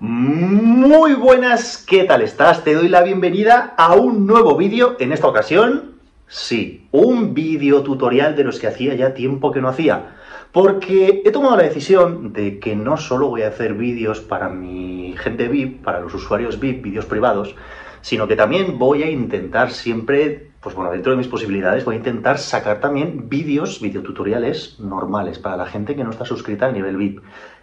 Muy buenas, ¿qué tal estás? Te doy la bienvenida a un nuevo vídeo, en esta ocasión, sí, un vídeo tutorial de los que hacía ya tiempo que no hacía. Porque he tomado la decisión de que no solo voy a hacer vídeos para mi gente VIP, para los usuarios VIP, vídeos privados, sino que también voy a intentar siempre pues bueno, dentro de mis posibilidades voy a intentar sacar también vídeos, videotutoriales normales para la gente que no está suscrita al nivel VIP.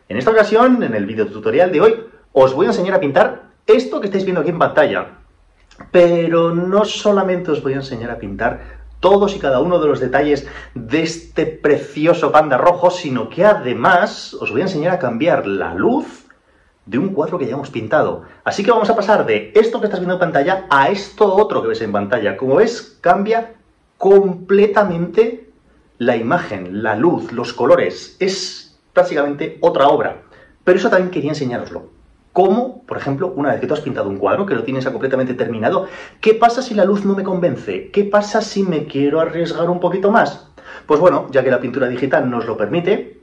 En esta ocasión, en el vídeo tutorial de hoy, os voy a enseñar a pintar esto que estáis viendo aquí en pantalla. Pero no solamente os voy a enseñar a pintar todos y cada uno de los detalles de este precioso panda rojo, sino que además os voy a enseñar a cambiar la luz de un cuadro que ya hemos pintado. Así que vamos a pasar de esto que estás viendo en pantalla a esto otro que ves en pantalla. Como ves, cambia completamente la imagen, la luz, los colores. Es prácticamente otra obra. Pero eso también quería enseñároslo. ¿Cómo, por ejemplo, una vez que tú has pintado un cuadro, que lo tienes ya completamente terminado, qué pasa si la luz no me convence? ¿Qué pasa si me quiero arriesgar un poquito más? Pues bueno, ya que la pintura digital nos lo permite,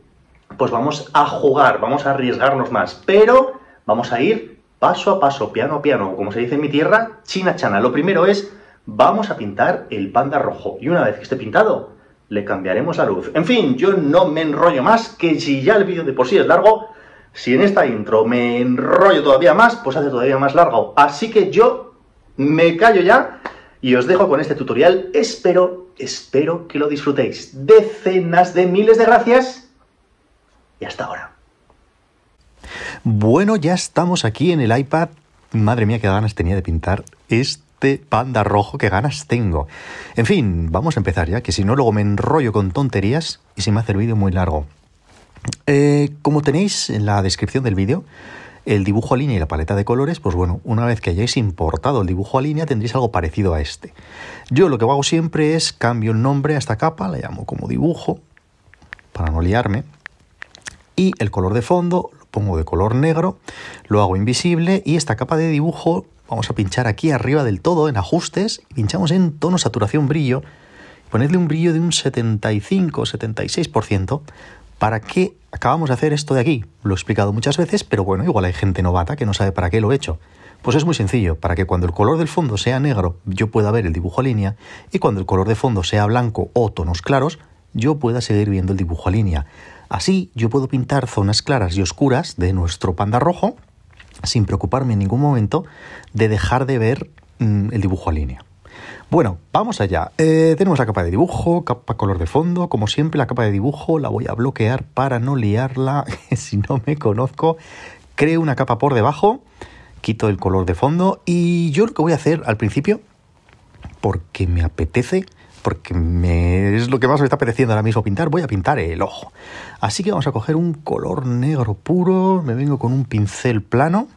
pues vamos a jugar, vamos a arriesgarnos más, pero vamos a ir paso a paso, piano a piano, como se dice en mi tierra, china chana. Lo primero es, vamos a pintar el panda rojo, y una vez que esté pintado, le cambiaremos la luz. En fin, yo no me enrollo más, que si ya el vídeo de por sí es largo, si en esta intro me enrollo todavía más, pues hace todavía más largo. Así que yo me callo ya y os dejo con este tutorial. Espero, espero que lo disfrutéis. Decenas de miles de gracias y hasta ahora. Bueno, ya estamos aquí en el iPad. Madre mía, qué ganas tenía de pintar este panda rojo, qué ganas tengo. En fin, vamos a empezar ya, que si no luego me enrollo con tonterías y se me hace el vídeo muy largo. Eh, como tenéis en la descripción del vídeo, el dibujo a línea y la paleta de colores, pues bueno, una vez que hayáis importado el dibujo a línea tendréis algo parecido a este. Yo lo que hago siempre es cambio el nombre a esta capa, la llamo como dibujo, para no liarme, y el color de fondo lo pongo de color negro, lo hago invisible y esta capa de dibujo vamos a pinchar aquí arriba del todo en ajustes, pinchamos en tono, saturación, brillo, ponedle un brillo de un 75-76%, ¿para qué acabamos de hacer esto de aquí? Lo he explicado muchas veces, pero bueno, igual hay gente novata que no sabe para qué lo he hecho. Pues es muy sencillo, para que cuando el color del fondo sea negro yo pueda ver el dibujo a línea y cuando el color de fondo sea blanco o tonos claros yo pueda seguir viendo el dibujo a línea. Así yo puedo pintar zonas claras y oscuras de nuestro panda rojo sin preocuparme en ningún momento de dejar de ver mm, el dibujo a línea. Bueno, vamos allá. Eh, tenemos la capa de dibujo, capa color de fondo. Como siempre, la capa de dibujo la voy a bloquear para no liarla. si no me conozco, creo una capa por debajo, quito el color de fondo y yo lo que voy a hacer al principio, porque me apetece, porque es lo que más me está apeteciendo ahora mismo pintar, voy a pintar el ojo. Así que vamos a coger un color negro puro, me vengo con un pincel plano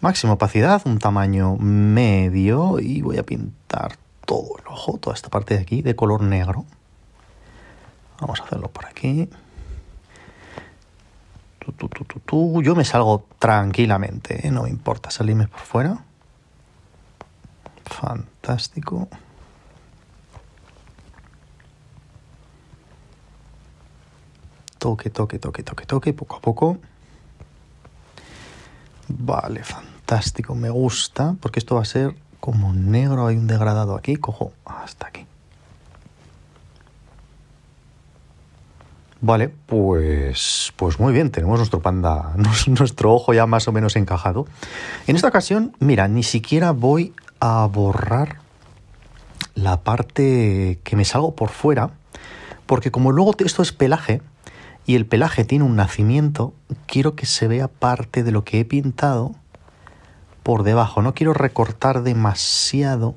Máxima opacidad, un tamaño medio y voy a pintar todo el ojo, toda esta parte de aquí de color negro. Vamos a hacerlo por aquí. Tu, tu, tu, Yo me salgo tranquilamente, ¿eh? no me importa salirme por fuera. Fantástico. Toque, toque, toque, toque, toque, poco a poco. Vale, fantástico, me gusta, porque esto va a ser como negro, hay un degradado aquí, cojo hasta aquí. Vale, pues, pues muy bien, tenemos nuestro panda, nuestro ojo ya más o menos encajado. En esta ocasión, mira, ni siquiera voy a borrar la parte que me salgo por fuera, porque como luego esto es pelaje, y el pelaje tiene un nacimiento, quiero que se vea parte de lo que he pintado por debajo. No quiero recortar demasiado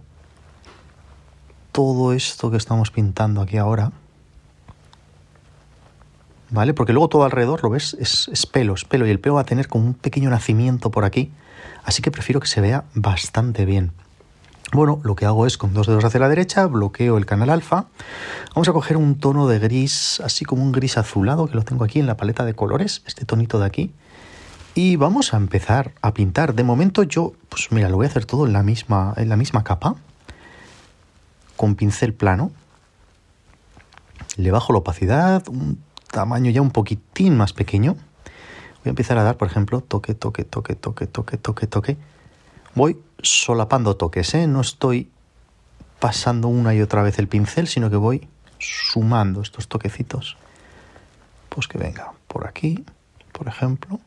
todo esto que estamos pintando aquí ahora. ¿Vale? Porque luego todo alrededor, lo ves, es, es, pelo, es pelo. Y el pelo va a tener como un pequeño nacimiento por aquí. Así que prefiero que se vea bastante bien. Bueno, lo que hago es con dos dedos hacia la derecha, bloqueo el canal alfa. Vamos a coger un tono de gris, así como un gris azulado, que lo tengo aquí en la paleta de colores, este tonito de aquí. Y vamos a empezar a pintar. De momento yo, pues mira, lo voy a hacer todo en la misma, en la misma capa, con pincel plano. Le bajo la opacidad, un tamaño ya un poquitín más pequeño. Voy a empezar a dar, por ejemplo, toque, toque, toque, toque, toque, toque, toque voy solapando toques, ¿eh? no estoy pasando una y otra vez el pincel, sino que voy sumando estos toquecitos. Pues que venga, por aquí, por ejemplo.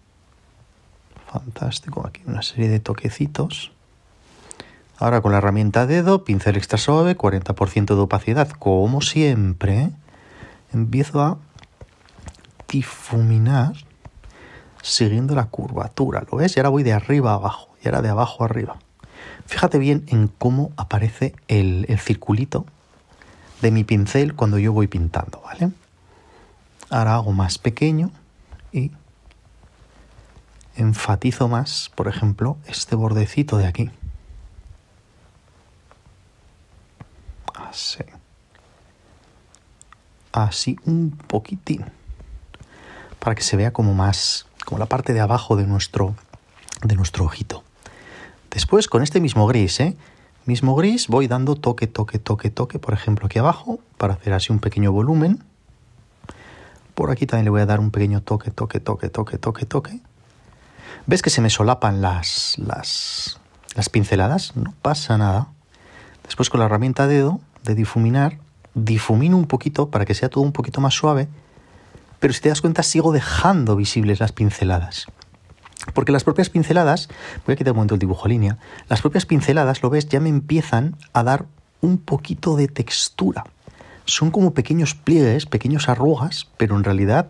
Fantástico, aquí una serie de toquecitos. Ahora con la herramienta dedo, pincel extra suave, 40% de opacidad, como siempre, ¿eh? empiezo a difuminar siguiendo la curvatura, ¿lo ves? Y ahora voy de arriba a abajo y ahora de abajo arriba. Fíjate bien en cómo aparece el, circulito de mi pincel cuando yo voy pintando, ¿vale? Ahora hago más pequeño y enfatizo más, por ejemplo, este bordecito de aquí. Así. Así un poquitín. Para que se vea como más, como la parte de abajo de nuestro, de nuestro ojito. Después con este mismo gris, ¿eh? mismo gris, voy dando toque, toque, toque, toque, por ejemplo aquí abajo, para hacer así un pequeño volumen. Por aquí también le voy a dar un pequeño toque, toque, toque, toque, toque, toque. ¿Ves que se me solapan las, las pinceladas? No pasa nada. Después con la herramienta dedo de difuminar, difumino un poquito para que sea todo un poquito más suave, pero si te das cuenta sigo dejando visibles las pinceladas. Porque las propias pinceladas, voy a quitar un momento el dibujo a línea, las propias pinceladas, lo ves, ya me empiezan a dar un poquito de textura. Son como pequeños pliegues, pequeños arrugas, pero en realidad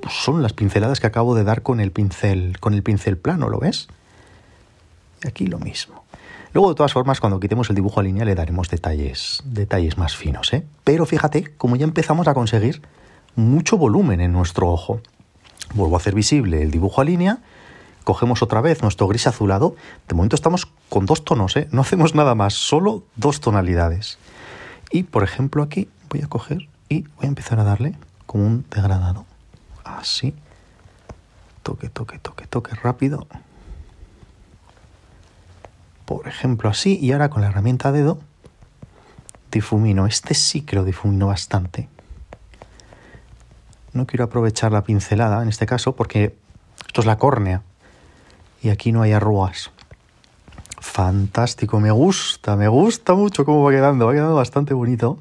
pues, son las pinceladas que acabo de dar con el pincel, con el pincel plano, ¿lo ves? Aquí lo mismo. Luego, de todas formas, cuando quitemos el dibujo a línea le daremos detalles, detalles más finos, ¿eh? Pero fíjate, como ya empezamos a conseguir mucho volumen en nuestro ojo. Vuelvo a hacer visible el dibujo a línea cogemos otra vez nuestro gris azulado. De momento estamos con dos tonos, ¿eh? no hacemos nada más, solo dos tonalidades. Y por ejemplo aquí voy a coger y voy a empezar a darle como un degradado. Así. Toque, toque, toque, toque rápido. Por ejemplo así. Y ahora con la herramienta dedo difumino. Este sí que lo difumino bastante. No quiero aprovechar la pincelada en este caso porque esto es la córnea y aquí no hay arrugas. Fantástico, me gusta, me gusta mucho cómo va quedando, va quedando bastante bonito.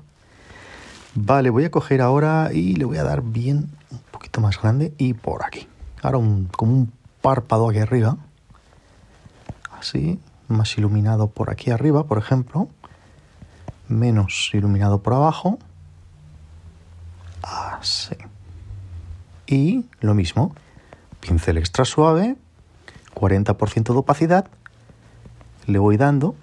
Vale, voy a coger ahora y le voy a dar bien un poquito más grande y por aquí. Ahora como un párpado aquí arriba. Así, más iluminado por aquí arriba, por ejemplo. Menos iluminado por abajo. Así. Y lo mismo, pincel extra suave, 40% de opacidad, le voy dando,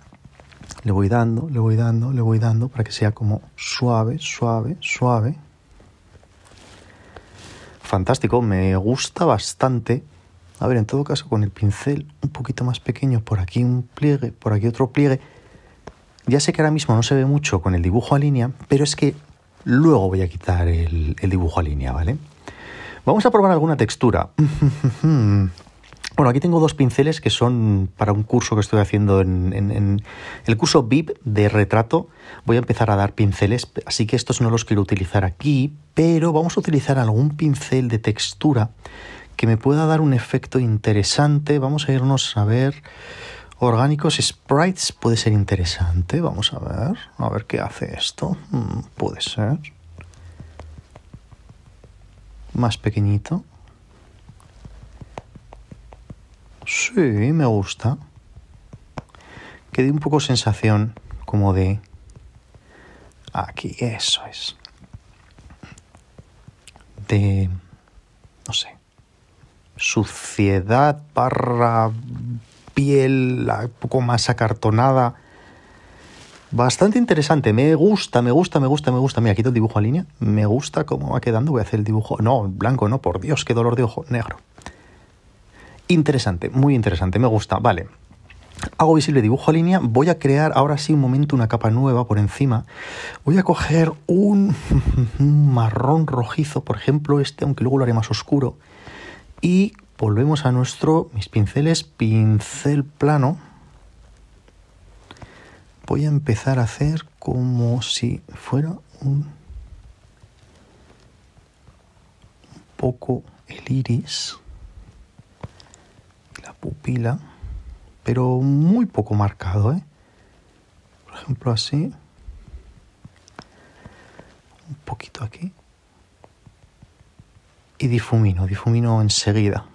le voy dando, le voy dando, le voy dando para que sea como suave, suave, suave. Fantástico, me gusta bastante. A ver, en todo caso, con el pincel un poquito más pequeño, por aquí un pliegue, por aquí otro pliegue. Ya sé que ahora mismo no se ve mucho con el dibujo a línea, pero es que luego voy a quitar el, dibujo a línea, ¿vale? Vamos a probar alguna textura. Bueno, aquí tengo dos pinceles que son para un curso que estoy haciendo en, el curso VIP de retrato. Voy a empezar a dar pinceles, así que estos no los quiero utilizar aquí, pero vamos a utilizar algún pincel de textura que me pueda dar un efecto interesante. Vamos a irnos a ver orgánicos, sprites, puede ser interesante. Vamos a ver, a ver qué hace esto. Hmm, puede ser. Más pequeñito. Sí, me gusta. Que Quedé un poco sensación como de... Aquí, eso es. De... No sé. Suciedad, barra, piel, un poco más acartonada. Bastante interesante, me gusta, me gusta, me gusta, me gusta. Mira, quito el dibujo a línea, me gusta cómo va quedando. Voy a hacer el dibujo. No, blanco, no, por Dios, qué dolor de ojo, negro. Interesante, muy interesante, me gusta. Vale, hago visible dibujo a línea, voy a crear ahora sí un momento una capa nueva por encima, voy a coger un marrón rojizo, por ejemplo este, aunque luego lo haré más oscuro, y volvemos a nuestro, mis pinceles, pincel plano, voy a empezar a hacer como si fuera un poco el iris pupila, pero muy poco marcado. ¿eh? Por ejemplo, así. Un poquito aquí. Y difumino, difumino enseguida.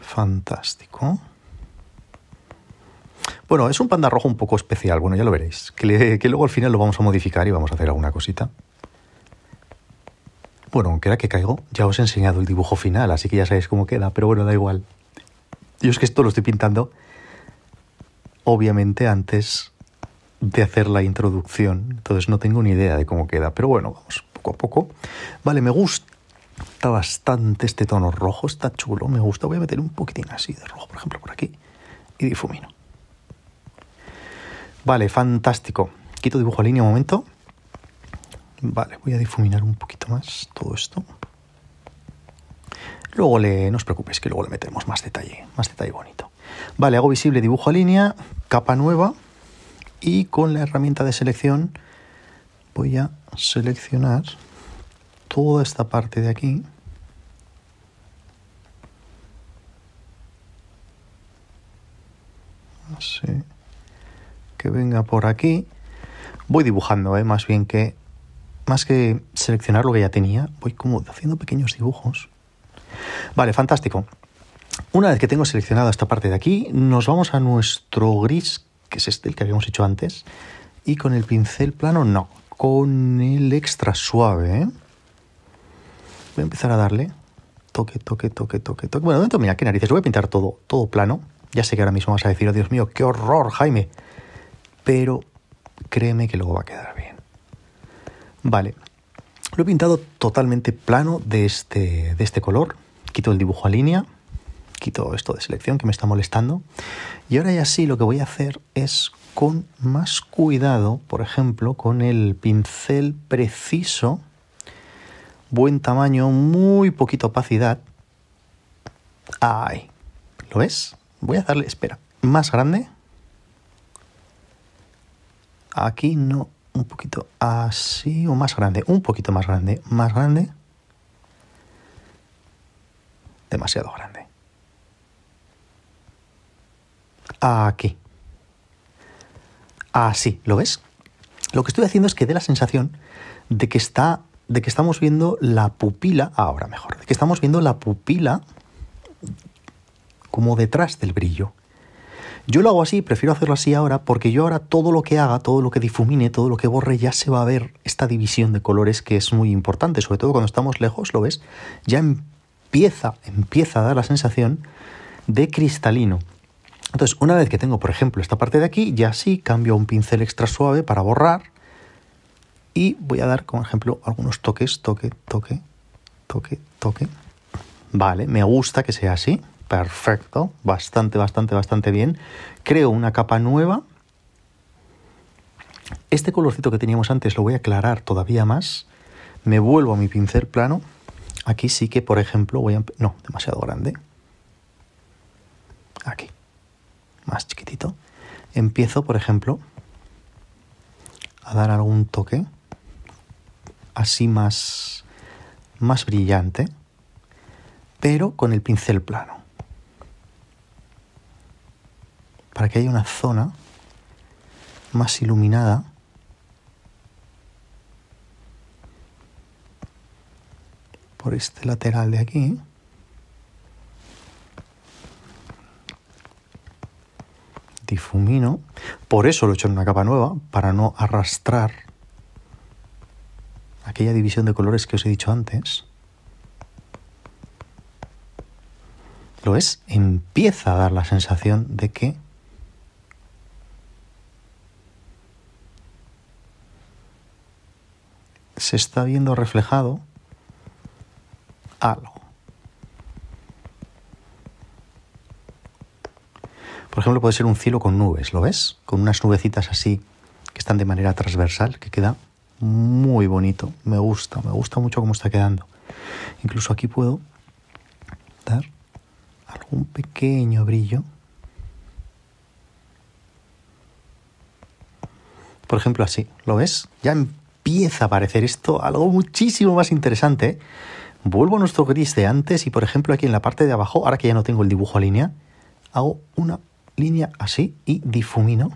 Fantástico. Bueno, es un panda rojo un poco especial, bueno, ya lo veréis, que luego al final lo vamos a modificar y vamos a hacer alguna cosita. Bueno, aunque era que caigo, ya os he enseñado el dibujo final, así que ya sabéis cómo queda, pero bueno, da igual. Yo es que esto lo estoy pintando, obviamente, antes de hacer la introducción, entonces no tengo ni idea de cómo queda, pero bueno, vamos poco a poco. Vale, me gusta bastante este tono rojo, está chulo, me gusta. Voy a meter un poquitín así de rojo, por ejemplo, por aquí, y difumino. Vale, fantástico. Quito dibujo a línea un momento. Vale, voy a difuminar un poquito más todo esto. Luego le, no os preocupéis que luego le meteremos más detalle, más detalle bonito. Vale, hago visible dibujo a línea, capa nueva y con la herramienta de selección voy a seleccionar toda esta parte de aquí. Así. Que venga por aquí. Voy dibujando, ¿eh? más bien que más que seleccionar lo que ya tenía, voy como haciendo pequeños dibujos. Vale, fantástico. Una vez que tengo seleccionado esta parte de aquí, nos vamos a nuestro gris, que es este, el que habíamos hecho antes, y con el pincel plano, no, con el extra suave. ¿eh? Voy a empezar a darle toque, toque, toque, toque, toque. Bueno, dentro mira, qué narices, voy a pintar todo, todo plano. Ya sé que ahora mismo vas a decir, oh Dios mío, qué horror, Jaime. Pero créeme que luego va a quedar bien. Vale, lo he pintado totalmente plano este, de este, color. Quito el dibujo a línea, quito esto de selección que me está molestando. Y ahora ya sí lo que voy a hacer es con más cuidado, por ejemplo, con el pincel preciso, buen tamaño, muy poquita opacidad. ¡Ay! ¿Lo ves? Voy a darle, espera, más grande. Aquí no un poquito así o más grande, un poquito más grande, más grande, demasiado grande. Aquí. Así, ¿lo ves? Lo que estoy haciendo es que dé la sensación de que está de que estamos viendo la pupila ahora mejor, de que estamos viendo la pupila como detrás del brillo. Yo lo hago así, prefiero hacerlo así ahora, porque yo ahora todo lo que haga, todo lo que difumine, todo lo que borre, ya se va a ver esta división de colores que es muy importante, sobre todo cuando estamos lejos, ¿lo ves? Ya empieza, empieza a dar la sensación de cristalino. Entonces, una vez que tengo, por ejemplo, esta parte de aquí, ya sí cambio a un pincel extra suave para borrar y voy a dar, como ejemplo, algunos toques, toque, toque, toque, toque. Vale, me gusta que sea así perfecto, bastante, bastante, bastante bien. Creo una capa nueva. Este colorcito que teníamos antes lo voy a aclarar todavía más. Me vuelvo a mi pincel plano. Aquí sí que, por ejemplo, voy a... No, demasiado grande. Aquí. Más chiquitito. Empiezo, por ejemplo, a dar algún toque. Así más, más brillante. Pero con el pincel plano. para que haya una zona más iluminada por este lateral de aquí. Difumino. Por eso lo he hecho en una capa nueva, para no arrastrar aquella división de colores que os he dicho antes. Lo es, empieza a dar la sensación de que se está viendo reflejado algo. Por ejemplo, puede ser un cielo con nubes, ¿lo ves? Con unas nubecitas así que están de manera transversal, que queda muy bonito. Me gusta, me gusta mucho cómo está quedando. Incluso aquí puedo dar algún pequeño brillo. Por ejemplo, así, ¿lo ves? Ya empieza a parecer esto algo muchísimo más interesante. Vuelvo a nuestro gris de antes y por ejemplo aquí en la parte de abajo, ahora que ya no tengo el dibujo a línea, hago una línea así y difumino.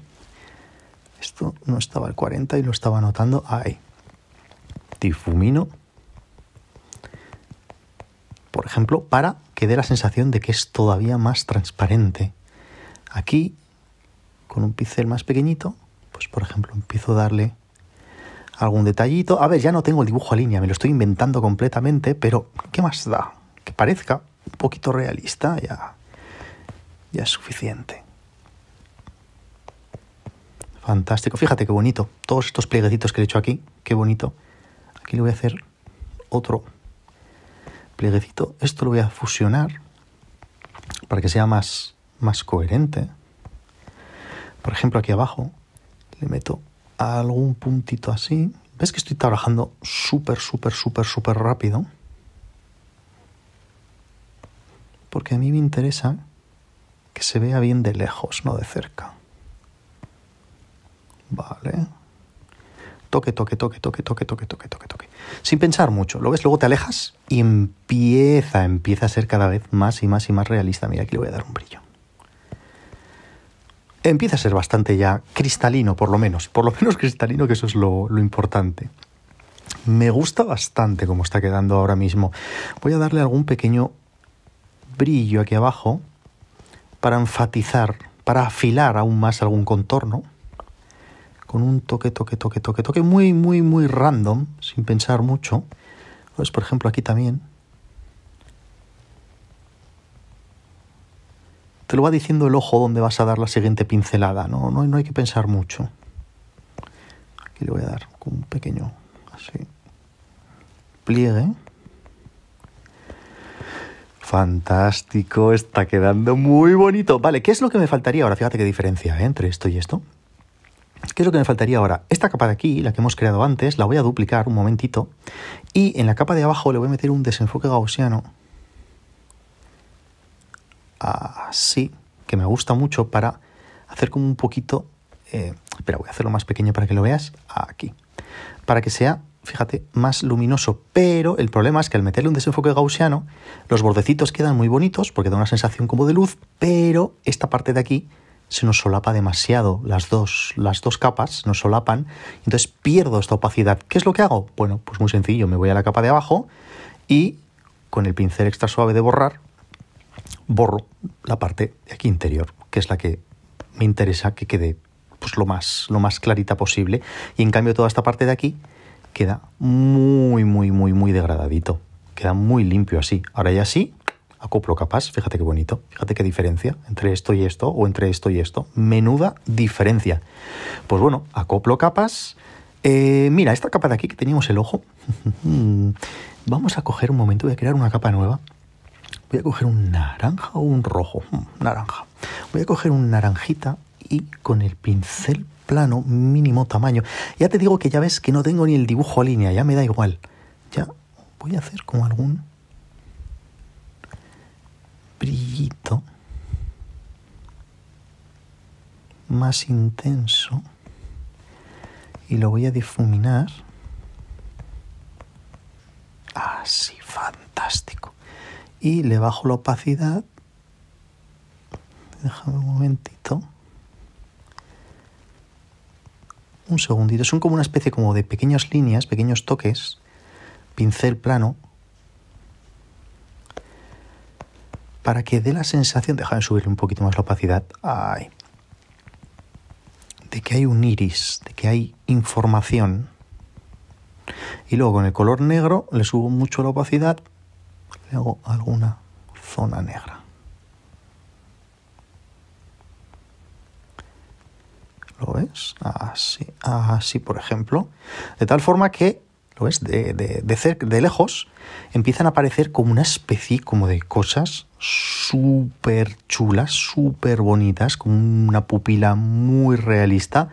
Esto no estaba al 40 y lo estaba anotando ahí. Difumino. Por ejemplo, para que dé la sensación de que es todavía más transparente. Aquí, con un pincel más pequeñito, pues por ejemplo empiezo a darle algún detallito. A ver, ya no tengo el dibujo a línea, me lo estoy inventando completamente, pero ¿qué más da? Que parezca un poquito realista, ya, ya es suficiente. Fantástico, fíjate qué bonito. Todos estos plieguecitos que he hecho aquí, qué bonito. Aquí le voy a hacer otro plieguecito. Esto lo voy a fusionar para que sea más, más coherente. Por ejemplo, aquí abajo le meto algún puntito así. ¿Ves que estoy trabajando súper, súper, súper, súper rápido? Porque a mí me interesa que se vea bien de lejos, no de cerca. Vale. Toque, toque, toque, toque, toque, toque, toque, toque, toque. Sin pensar mucho. ¿Lo ves? Luego te alejas y empieza, empieza a ser cada vez más y más y más realista. Mira, aquí le voy a dar un brillo empieza a ser bastante ya cristalino, por lo menos. Por lo menos cristalino, que eso es lo, importante. Me gusta bastante cómo está quedando ahora mismo. Voy a darle algún pequeño brillo aquí abajo para enfatizar, para afilar aún más algún contorno. Con un toque, toque, toque, toque, toque muy, muy, muy random, sin pensar mucho. Pues, por ejemplo, aquí también. te lo va diciendo el ojo donde vas a dar la siguiente pincelada, no, no hay que pensar mucho. Aquí le voy a dar un pequeño así, pliegue. Fantástico, está quedando muy bonito. Vale, ¿qué es lo que me faltaría ahora? Fíjate qué diferencia ¿eh? entre esto y esto. ¿Qué es lo que me faltaría ahora? Esta capa de aquí, la que hemos creado antes, la voy a duplicar un momentito y en la capa de abajo le voy a meter un desenfoque gaussiano así, que me gusta mucho para hacer como un poquito... Eh, espera, voy a hacerlo más pequeño para que lo veas. Aquí. Para que sea, fíjate, más luminoso. Pero el problema es que al meterle un desenfoque gaussiano, los bordecitos quedan muy bonitos porque da una sensación como de luz, pero esta parte de aquí se nos solapa demasiado, las dos, las dos capas nos solapan, entonces pierdo esta opacidad. ¿Qué es lo que hago? Bueno, pues muy sencillo, me voy a la capa de abajo y con el pincel extra suave de borrar borro la parte de aquí interior, que es la que me interesa que quede pues, lo, más, lo más clarita posible. Y en cambio toda esta parte de aquí queda muy, muy, muy, muy degradadito. Queda muy limpio así. Ahora ya sí, acoplo capas. Fíjate qué bonito. Fíjate qué diferencia entre esto y esto o entre esto y esto. Menuda diferencia. Pues bueno, acoplo capas. Eh, mira, esta capa de aquí que teníamos el ojo. Vamos a coger un momento, voy a crear una capa nueva voy a coger un naranja o un rojo, hmm, naranja. Voy a coger un naranjita y con el pincel plano, mínimo tamaño. Ya te digo que ya ves que no tengo ni el dibujo a línea, ya me da igual. Ya voy a hacer como algún brillito más intenso y lo voy a difuminar así, ¡Ah, fantástico y le bajo la opacidad. Déjame un momentito. Un segundito. Son como una especie como de pequeñas líneas, pequeños toques. Pincel plano. Para que dé la sensación, déjame subirle un poquito más la opacidad. De que hay un iris, de que hay información. Y luego con el color negro le subo mucho la opacidad hago alguna zona negra. ¿Lo ves? Así, así, por ejemplo. De tal forma que, ¿lo ves? De, de, de, lejos empiezan a aparecer como una especie como de cosas súper chulas, súper bonitas, con una pupila muy realista,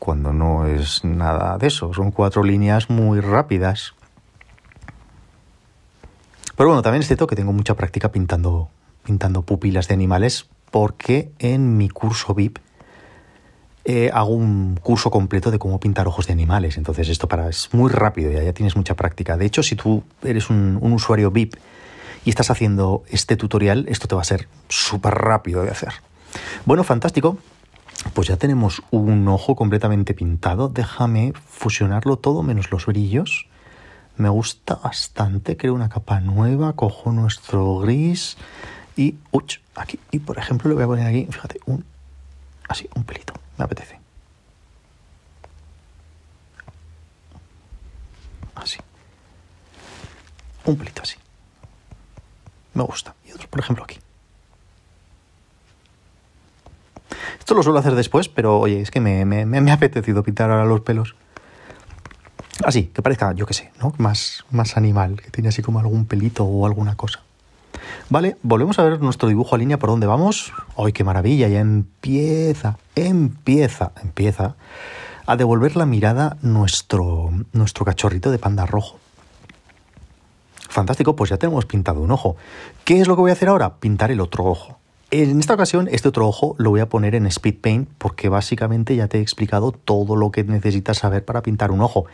cuando no es nada de eso. Son cuatro líneas muy rápidas, pero bueno, también es cierto que tengo mucha práctica pintando, pintando pupilas de animales porque en mi curso VIP eh, hago un curso completo de cómo pintar ojos de animales. Entonces esto para, es muy rápido, ya, ya tienes mucha práctica. De hecho, si tú eres un, un usuario VIP y estás haciendo este tutorial, esto te va a ser súper rápido de hacer. Bueno, fantástico. Pues ya tenemos un ojo completamente pintado. Déjame fusionarlo todo menos los brillos me gusta bastante, creo una capa nueva, cojo nuestro gris y uch, aquí, y por ejemplo le voy a poner aquí, fíjate, un así, un pelito, me apetece. Así. Un pelito así. Me gusta. Y otro, por ejemplo, aquí. Esto lo suelo hacer después, pero oye, es que me, me, me ha apetecido pintar ahora los pelos. Así, ah, que parezca, yo qué sé, ¿no? Más, más animal, que tiene así como algún pelito o alguna cosa. Vale, volvemos a ver nuestro dibujo a línea por dónde vamos. ¡Ay, qué maravilla! Ya empieza, empieza, empieza a devolver la mirada nuestro, nuestro cachorrito de panda rojo. Fantástico, pues ya tenemos pintado un ojo. ¿Qué es lo que voy a hacer ahora? Pintar el otro ojo. En esta ocasión, este otro ojo lo voy a poner en Speed Paint porque básicamente ya te he explicado todo lo que necesitas saber para pintar un ojo.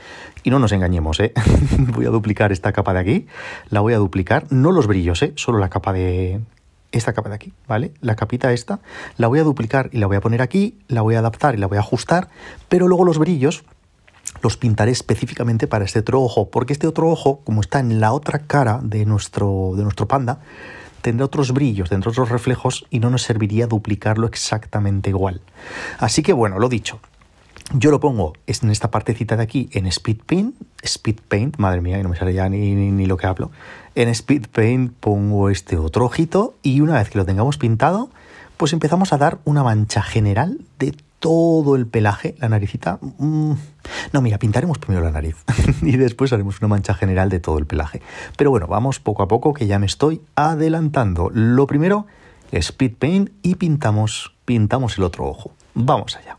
Y no nos engañemos, ¿eh? voy a duplicar esta capa de aquí, la voy a duplicar, no los brillos, ¿eh? solo la capa de... Esta capa de aquí, ¿vale? La capita esta, la voy a duplicar y la voy a poner aquí, la voy a adaptar y la voy a ajustar, pero luego los brillos los pintaré específicamente para este otro ojo, porque este otro ojo, como está en la otra cara de nuestro, de nuestro panda, tendrá otros brillos, de otros reflejos y no nos serviría duplicarlo exactamente igual. Así que bueno, lo dicho, yo lo pongo en esta partecita de aquí en Speed Paint, Speed Paint, madre mía, que no me sale ya ni, lo que hablo. En Speed Paint pongo este otro ojito y una vez que lo tengamos pintado, pues empezamos a dar una mancha general de todo el pelaje, la naricita. Mm, no, mira, pintaremos primero la nariz y después haremos una mancha general de todo el pelaje. Pero bueno, vamos poco a poco que ya me estoy adelantando. Lo primero, speed paint y pintamos, pintamos el otro ojo. Vamos allá.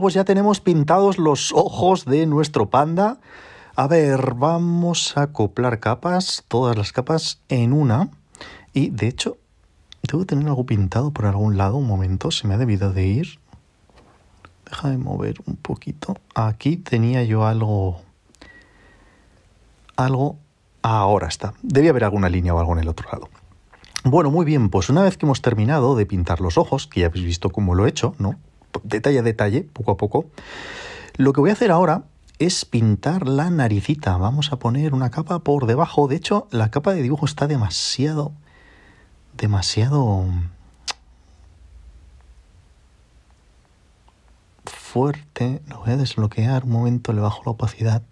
pues ya tenemos pintados los ojos de nuestro panda. A ver, vamos a acoplar capas, todas las capas en una. Y de hecho, que tener algo pintado por algún lado. Un momento, se me ha debido de ir. Deja de mover un poquito. Aquí tenía yo algo... Algo... Ahora está. Debía haber alguna línea o algo en el otro lado. Bueno, muy bien, pues una vez que hemos terminado de pintar los ojos, que ya habéis visto cómo lo he hecho, ¿no? detalle a detalle, poco a poco. Lo que voy a hacer ahora es pintar la naricita. Vamos a poner una capa por debajo. De hecho, la capa de dibujo está demasiado... demasiado... fuerte. Lo voy a desbloquear un momento, le bajo la opacidad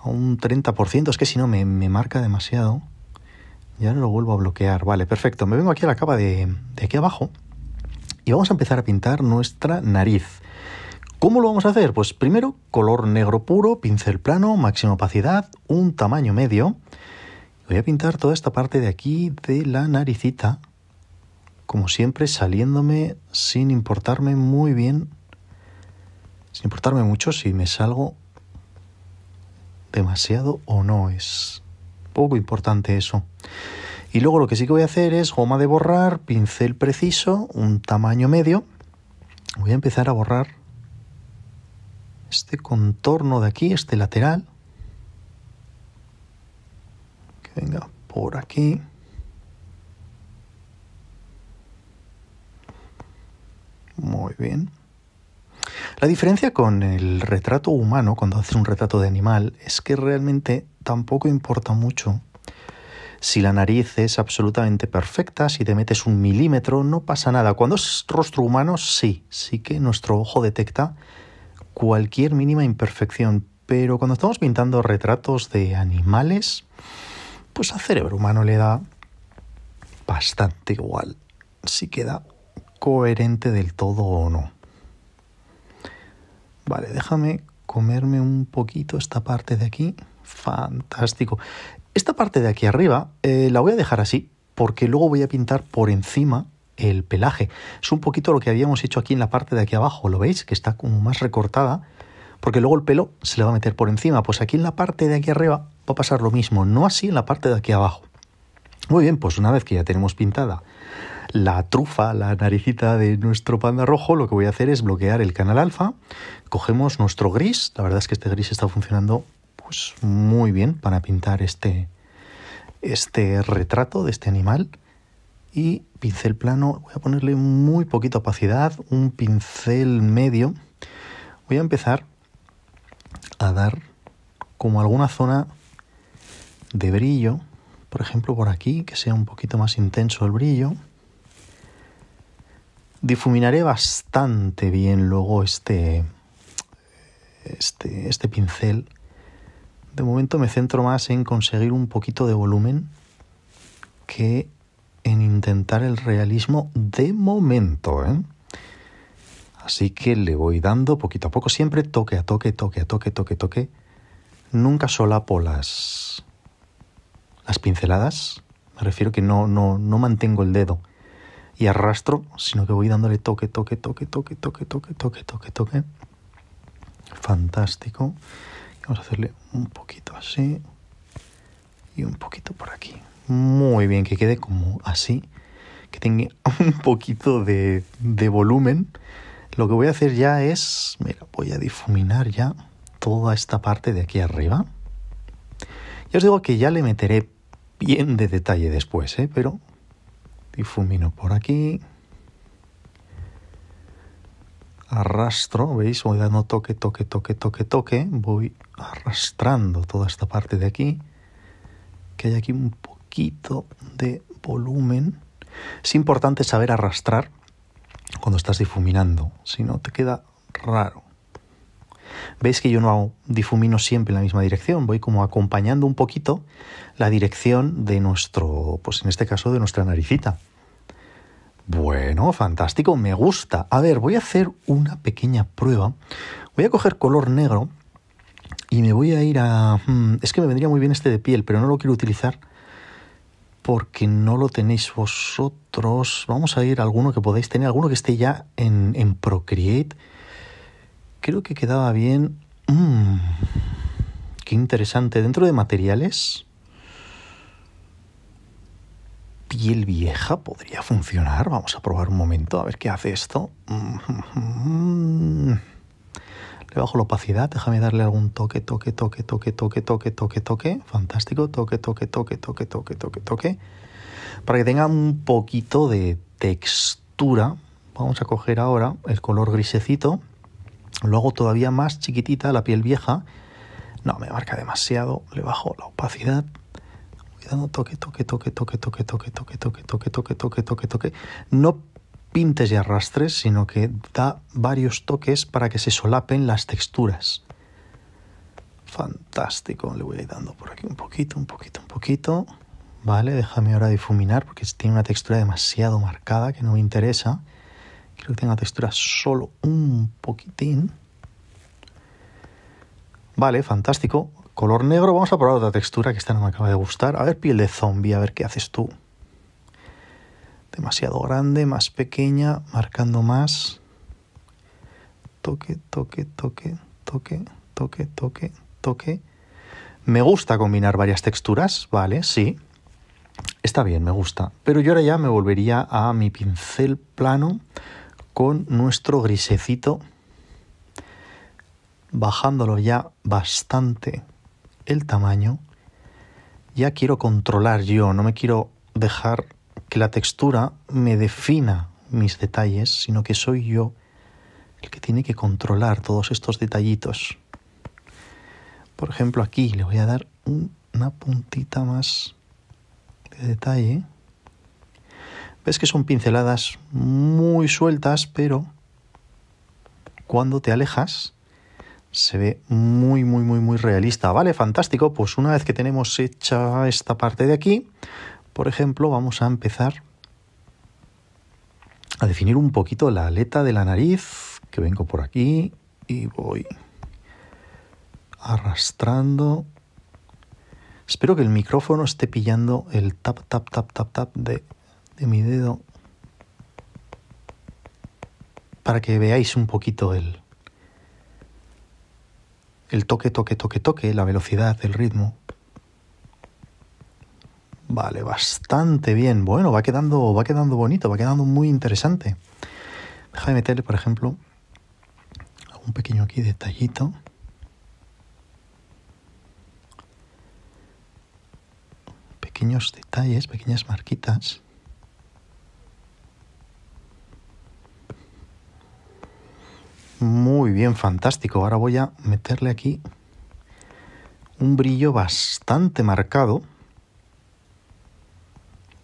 a un 30%. Es que si no me, marca demasiado. Ya no lo vuelvo a bloquear. Vale, perfecto. Me vengo aquí a la capa de, de aquí abajo y vamos a empezar a pintar nuestra nariz. ¿Cómo lo vamos a hacer? Pues primero color negro puro, pincel plano, máxima opacidad, un tamaño medio. Voy a pintar toda esta parte de aquí de la naricita, como siempre saliéndome sin importarme muy bien, sin importarme mucho si me salgo demasiado o no. Es poco importante eso. Y luego lo que sí que voy a hacer es goma de borrar, pincel preciso, un tamaño medio. Voy a empezar a borrar este contorno de aquí, este lateral. Que venga por aquí. Muy bien. La diferencia con el retrato humano, cuando haces un retrato de animal, es que realmente tampoco importa mucho si la nariz es absolutamente perfecta, si te metes un milímetro, no pasa nada. Cuando es rostro humano, sí, sí que nuestro ojo detecta cualquier mínima imperfección. Pero cuando estamos pintando retratos de animales, pues al cerebro humano le da bastante igual si queda coherente del todo o no. Vale, déjame comerme un poquito esta parte de aquí. Fantástico. Esta parte de aquí arriba eh, la voy a dejar así porque luego voy a pintar por encima el pelaje. Es un poquito lo que habíamos hecho aquí en la parte de aquí abajo, ¿lo veis? Que está como más recortada porque luego el pelo se le va a meter por encima. Pues aquí en la parte de aquí arriba va a pasar lo mismo, no así en la parte de aquí abajo. Muy bien, pues una vez que ya tenemos pintada la trufa, la naricita de nuestro panda rojo, lo que voy a hacer es bloquear el canal alfa, cogemos nuestro gris, la verdad es que este gris está funcionando pues muy bien para pintar este, este retrato de este animal. Y pincel plano, voy a ponerle muy poquita opacidad, un pincel medio. Voy a empezar a dar como alguna zona de brillo, por ejemplo por aquí, que sea un poquito más intenso el brillo. Difuminaré bastante bien luego este, este, este pincel de momento me centro más en conseguir un poquito de volumen que en intentar el realismo de momento. ¿eh? Así que le voy dando poquito a poco, siempre toque a toque, toque a toque, toque, toque. Nunca solapo las, las pinceladas, me refiero que no, no, no mantengo el dedo y arrastro, sino que voy dándole toque, toque, toque, toque, toque, toque, toque, toque, toque. Fantástico. Vamos a hacerle un poquito así y un poquito por aquí. Muy bien, que quede como así, que tenga un poquito de, volumen. Lo que voy a hacer ya es, mira, voy a difuminar ya toda esta parte de aquí arriba. Ya os digo que ya le meteré bien de detalle después, ¿eh? pero difumino por aquí, arrastro, ¿veis? Voy dando toque, toque, toque, toque, toque. Voy arrastrando toda esta parte de aquí. Que hay aquí un poquito de volumen. Es importante saber arrastrar cuando estás difuminando, si no te queda raro. Veis que yo no hago, difumino siempre en la misma dirección, voy como acompañando un poquito la dirección de nuestro, pues en este caso de nuestra naricita. Bueno, fantástico, me gusta. A ver, voy a hacer una pequeña prueba. Voy a coger color negro y me voy a ir a... Hmm, es que me vendría muy bien este de piel, pero no lo quiero utilizar porque no lo tenéis vosotros. Vamos a ir a alguno que podáis tener, alguno que esté ya en, Procreate. Creo que quedaba bien. Mm, qué interesante. Dentro de materiales piel vieja podría funcionar. Vamos a probar un momento, a ver qué hace esto. Le bajo la opacidad, déjame darle algún toque, toque, toque, toque, toque, toque, toque, toque. Fantástico, toque, toque, toque, toque, toque, toque, toque. Para que tenga un poquito de textura, vamos a coger ahora el color grisecito. Lo hago todavía más chiquitita, la piel vieja. No, me marca demasiado, le bajo la opacidad, toque, toque, toque, toque, toque, toque, toque, toque, toque, toque, toque, toque, toque. No pintes y arrastres, sino que da varios toques para que se solapen las texturas. Fantástico, le voy a ir dando por aquí un poquito, un poquito, un poquito. Vale, déjame ahora difuminar porque tiene una textura demasiado marcada que no me interesa. Quiero que tenga textura solo un poquitín. Vale, fantástico. Color negro, vamos a probar otra textura que esta no me acaba de gustar. A ver, piel de zombie, a ver qué haces tú. Demasiado grande, más pequeña, marcando más. Toque, toque, toque, toque, toque, toque, toque. Me gusta combinar varias texturas, vale, sí. Está bien, me gusta. Pero yo ahora ya me volvería a mi pincel plano con nuestro grisecito, bajándolo ya bastante el tamaño, ya quiero controlar yo, no me quiero dejar que la textura me defina mis detalles, sino que soy yo el que tiene que controlar todos estos detallitos. Por ejemplo, aquí le voy a dar una puntita más de detalle. Ves que son pinceladas muy sueltas, pero cuando te alejas, se ve muy, muy, muy, muy realista. Vale, fantástico. Pues una vez que tenemos hecha esta parte de aquí, por ejemplo, vamos a empezar a definir un poquito la aleta de la nariz, que vengo por aquí y voy arrastrando. Espero que el micrófono esté pillando el tap, tap, tap, tap, tap de, de mi dedo para que veáis un poquito el, el toque, toque, toque, toque, la velocidad, el ritmo. Vale, bastante bien. Bueno, va quedando, va quedando bonito, va quedando muy interesante. Déjame meterle, por ejemplo, un pequeño aquí detallito. Pequeños detalles, pequeñas marquitas. Muy bien, fantástico. Ahora voy a meterle aquí un brillo bastante marcado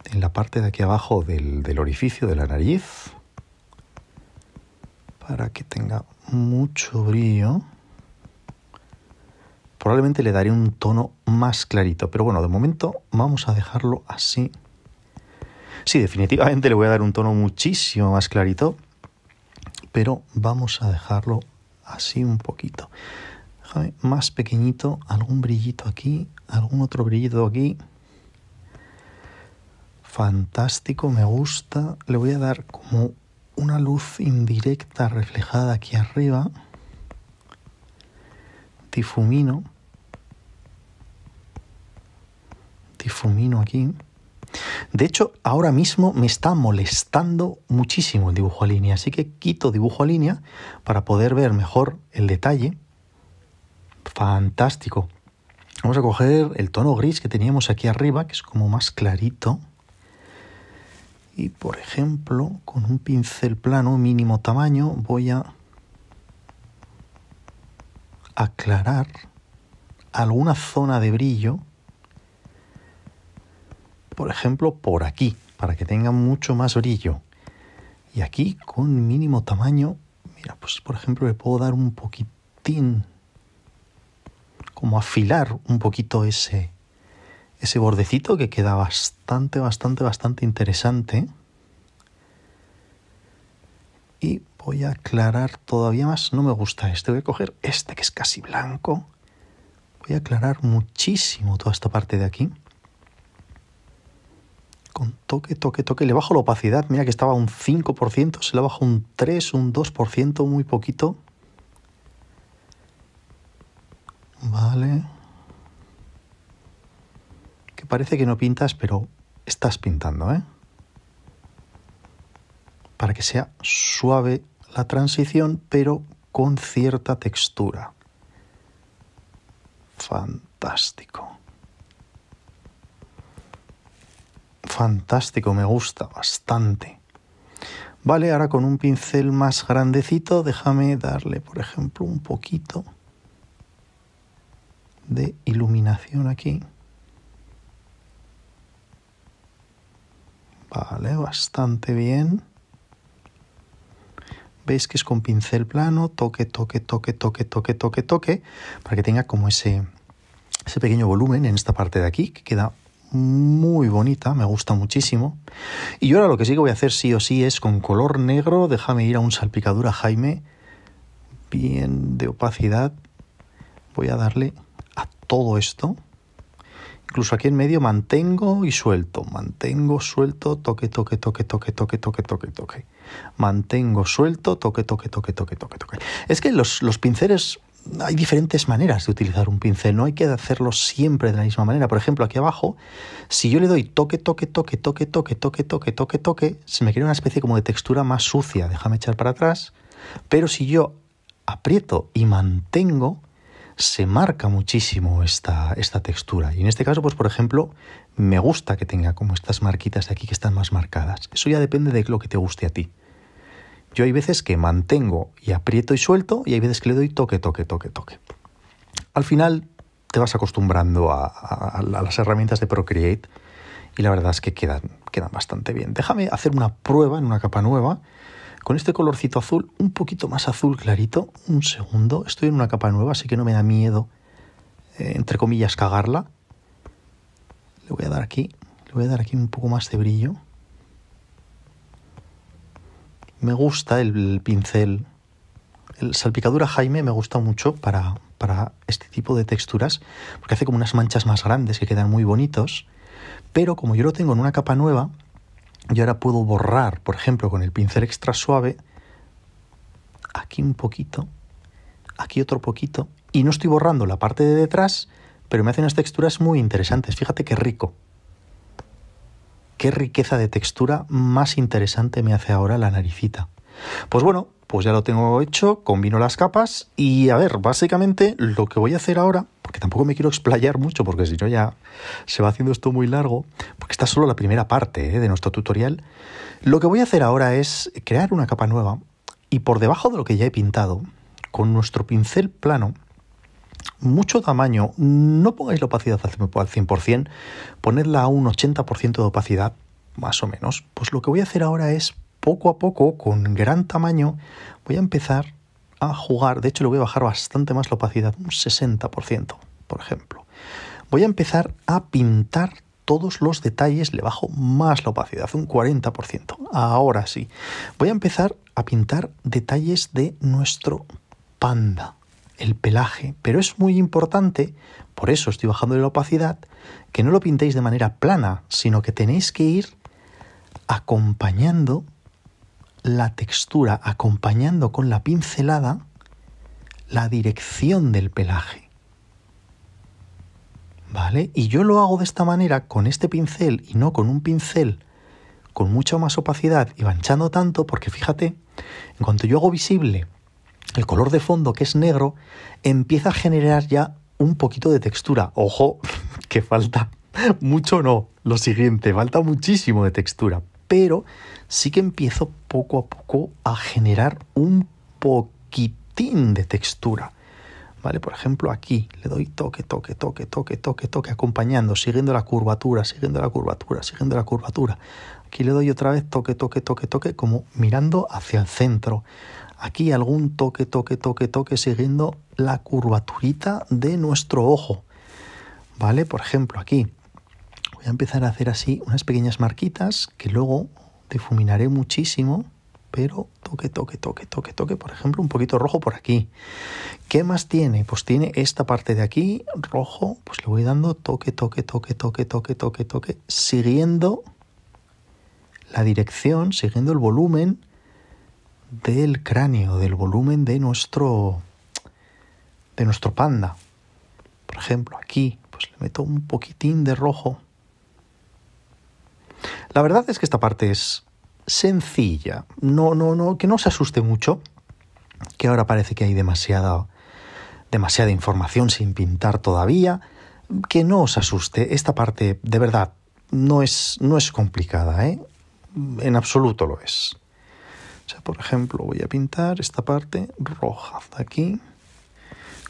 en la parte de aquí abajo del, orificio de la nariz para que tenga mucho brillo. Probablemente le daré un tono más clarito, pero bueno, de momento vamos a dejarlo así. Sí, definitivamente le voy a dar un tono muchísimo más clarito pero vamos a dejarlo así un poquito. más pequeñito, algún brillito aquí, algún otro brillito aquí. Fantástico, me gusta. Le voy a dar como una luz indirecta reflejada aquí arriba. Difumino. Difumino aquí. De hecho, ahora mismo me está molestando muchísimo el dibujo a línea, así que quito dibujo a línea para poder ver mejor el detalle. Fantástico. Vamos a coger el tono gris que teníamos aquí arriba, que es como más clarito. Y por ejemplo, con un pincel plano mínimo tamaño, voy a aclarar alguna zona de brillo por ejemplo, por aquí, para que tenga mucho más brillo. Y aquí, con mínimo tamaño, mira, pues por ejemplo, le puedo dar un poquitín, como afilar un poquito ese, ese bordecito que queda bastante, bastante, bastante interesante. Y voy a aclarar todavía más, no me gusta este, voy a coger este que es casi blanco. Voy a aclarar muchísimo toda esta parte de aquí con toque, toque, toque. Le bajo la opacidad, mira que estaba un 5%, se le bajo un 3, un 2%, muy poquito. Vale. Que parece que no pintas, pero estás pintando, ¿eh? Para que sea suave la transición, pero con cierta textura. Fantástico. Fantástico, me gusta bastante. Vale, ahora con un pincel más grandecito déjame darle, por ejemplo, un poquito de iluminación aquí. Vale, bastante bien. Veis que es con pincel plano, toque, toque, toque, toque, toque, toque, toque, para que tenga como ese, ese pequeño volumen en esta parte de aquí, que queda muy bonita, me gusta muchísimo. Y ahora lo que sí que voy a hacer sí o sí es con color negro, déjame ir a un salpicadura Jaime, bien de opacidad. Voy a darle a todo esto. Incluso aquí en medio mantengo y suelto, mantengo, suelto, toque, toque, toque, toque, toque, toque, toque, toque. Mantengo, suelto, toque, toque, toque, toque, toque, toque. Es que los, los pinceles hay diferentes maneras de utilizar un pincel, no hay que hacerlo siempre de la misma manera. Por ejemplo, aquí abajo, si yo le doy toque, toque, toque, toque, toque, toque, toque, toque, toque, se me crea una especie como de textura más sucia, déjame echar para atrás, pero si yo aprieto y mantengo, se marca muchísimo esta, esta textura. Y en este caso, pues por ejemplo, me gusta que tenga como estas marquitas de aquí que están más marcadas. Eso ya depende de lo que te guste a ti. Yo hay veces que mantengo y aprieto y suelto y hay veces que le doy toque, toque, toque, toque. Al final te vas acostumbrando a, las herramientas de Procreate y la verdad es que quedan, quedan bastante bien. Déjame hacer una prueba en una capa nueva con este colorcito azul, un poquito más azul clarito. Un segundo, estoy en una capa nueva, así que no me da miedo, eh, entre comillas, cagarla. Le voy a dar aquí, le voy a dar aquí un poco más de brillo me gusta el, pincel. El salpicadura Jaime me gusta mucho para, este tipo de texturas, porque hace como unas manchas más grandes que quedan muy bonitos. Pero como yo lo tengo en una capa nueva, yo ahora puedo borrar, por ejemplo, con el pincel extra suave, aquí un poquito, aquí otro poquito, y no estoy borrando la parte de detrás, pero me hace unas texturas muy interesantes. Fíjate qué rico qué riqueza de textura más interesante me hace ahora la naricita. Pues bueno, pues ya lo tengo hecho, combino las capas y a ver, básicamente lo que voy a hacer ahora, porque tampoco me quiero explayar mucho porque si no ya se va haciendo esto muy largo, porque está solo la primera parte ¿eh? de nuestro tutorial, lo que voy a hacer ahora es crear una capa nueva y por debajo de lo que ya he pintado, con nuestro pincel plano, mucho tamaño, no pongáis la opacidad al 100%, ponedla a un 80% de opacidad, más o menos. Pues lo que voy a hacer ahora es, poco a poco, con gran tamaño, voy a empezar a jugar. De hecho, le voy a bajar bastante más la opacidad, un 60%, por ejemplo. Voy a empezar a pintar todos los detalles, le bajo más la opacidad, un 40%. Ahora sí, voy a empezar a pintar detalles de nuestro panda el pelaje, pero es muy importante, por eso estoy bajando de la opacidad, que no lo pintéis de manera plana, sino que tenéis que ir acompañando la textura, acompañando con la pincelada la dirección del pelaje. ¿Vale? Y yo lo hago de esta manera con este pincel y no con un pincel con mucha más opacidad y manchando tanto, porque fíjate, en cuanto yo hago visible el color de fondo, que es negro, empieza a generar ya un poquito de textura. Ojo, que falta mucho no, lo siguiente, falta muchísimo de textura, pero sí que empiezo poco a poco a generar un poquitín de textura. ¿Vale? Por ejemplo, aquí le doy toque, toque, toque, toque, toque, toque, acompañando, siguiendo la curvatura, siguiendo la curvatura, siguiendo la curvatura. Aquí le doy otra vez toque, toque, toque, toque, como mirando hacia el centro. Aquí algún toque, toque, toque, toque siguiendo la curvaturita de nuestro ojo. ¿Vale? Por ejemplo, aquí voy a empezar a hacer así unas pequeñas marquitas que luego difuminaré muchísimo, pero toque, toque, toque, toque, toque, por ejemplo, un poquito rojo por aquí. ¿Qué más tiene? Pues tiene esta parte de aquí, rojo, pues le voy dando toque, toque, toque, toque, toque, toque, toque, siguiendo la dirección, siguiendo el volumen del cráneo, del volumen de nuestro de nuestro panda. Por ejemplo, aquí pues le meto un poquitín de rojo. La verdad es que esta parte es sencilla. No no no que no se asuste mucho, que ahora parece que hay demasiada demasiada información sin pintar todavía, que no os asuste, esta parte de verdad no es no es complicada, ¿eh? En absoluto lo es por ejemplo, voy a pintar esta parte roja hasta aquí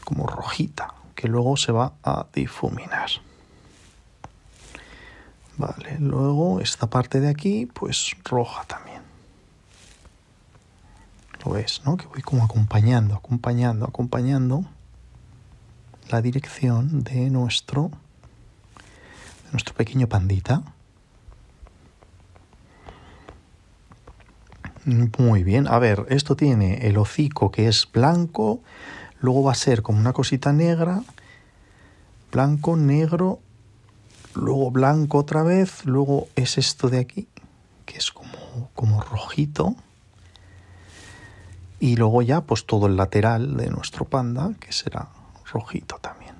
como rojita, que luego se va a difuminar. Vale, luego esta parte de aquí, pues roja también. Lo ves, ¿no? Que voy como acompañando, acompañando, acompañando la dirección de nuestro, de nuestro pequeño pandita. Muy bien, a ver, esto tiene el hocico que es blanco, luego va a ser como una cosita negra, blanco, negro, luego blanco otra vez, luego es esto de aquí, que es como, como rojito, y luego ya pues todo el lateral de nuestro panda, que será rojito también,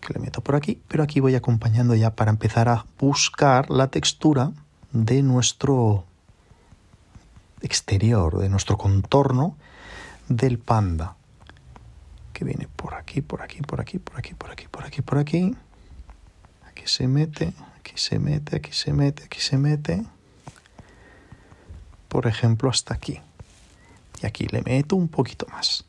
que le meto por aquí, pero aquí voy acompañando ya para empezar a buscar la textura de nuestro exterior, de nuestro contorno del panda, que viene por aquí, por aquí, por aquí, por aquí, por aquí, por aquí, por aquí. Aquí se mete, aquí se mete, aquí se mete, aquí se mete. Por ejemplo, hasta aquí. Y aquí le meto un poquito más.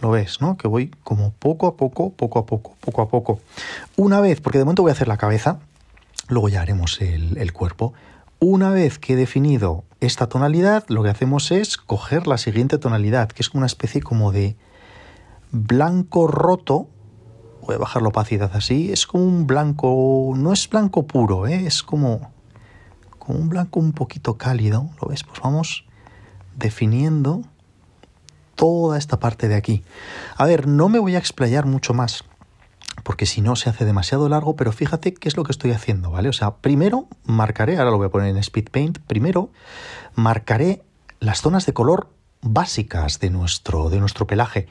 Lo ves, ¿no? Que voy como poco a poco, poco a poco, poco a poco. Una vez, porque de momento voy a hacer la cabeza, luego ya haremos el, el cuerpo. Una vez que he definido esta tonalidad, lo que hacemos es coger la siguiente tonalidad, que es una especie como de blanco roto. Voy a bajar la opacidad así. Es como un blanco, no es blanco puro, ¿eh? es como, como un blanco un poquito cálido. ¿Lo ves? Pues vamos definiendo toda esta parte de aquí. A ver, no me voy a explayar mucho más porque si no se hace demasiado largo, pero fíjate qué es lo que estoy haciendo, ¿vale? O sea, primero marcaré, ahora lo voy a poner en Speed Paint, primero marcaré las zonas de color básicas de nuestro, de nuestro pelaje.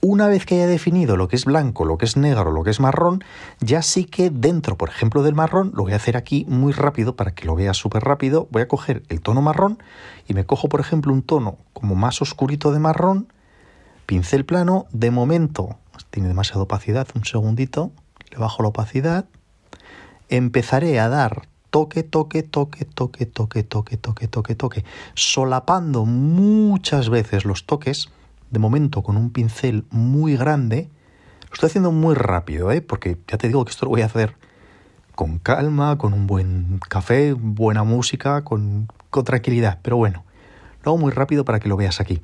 Una vez que haya definido lo que es blanco, lo que es negro, lo que es marrón, ya sí que dentro, por ejemplo, del marrón, lo voy a hacer aquí muy rápido para que lo veas súper rápido, voy a coger el tono marrón y me cojo, por ejemplo, un tono como más oscurito de marrón, pincel plano, de momento pues tiene demasiada opacidad, un segundito, le bajo la opacidad, empezaré a dar toque, toque, toque, toque, toque, toque, toque, toque, toque, solapando muchas veces los toques, de momento con un pincel muy grande, lo estoy haciendo muy rápido, ¿eh? porque ya te digo que esto lo voy a hacer con calma, con un buen café, buena música, con tranquilidad, pero bueno, lo hago muy rápido para que lo veas aquí.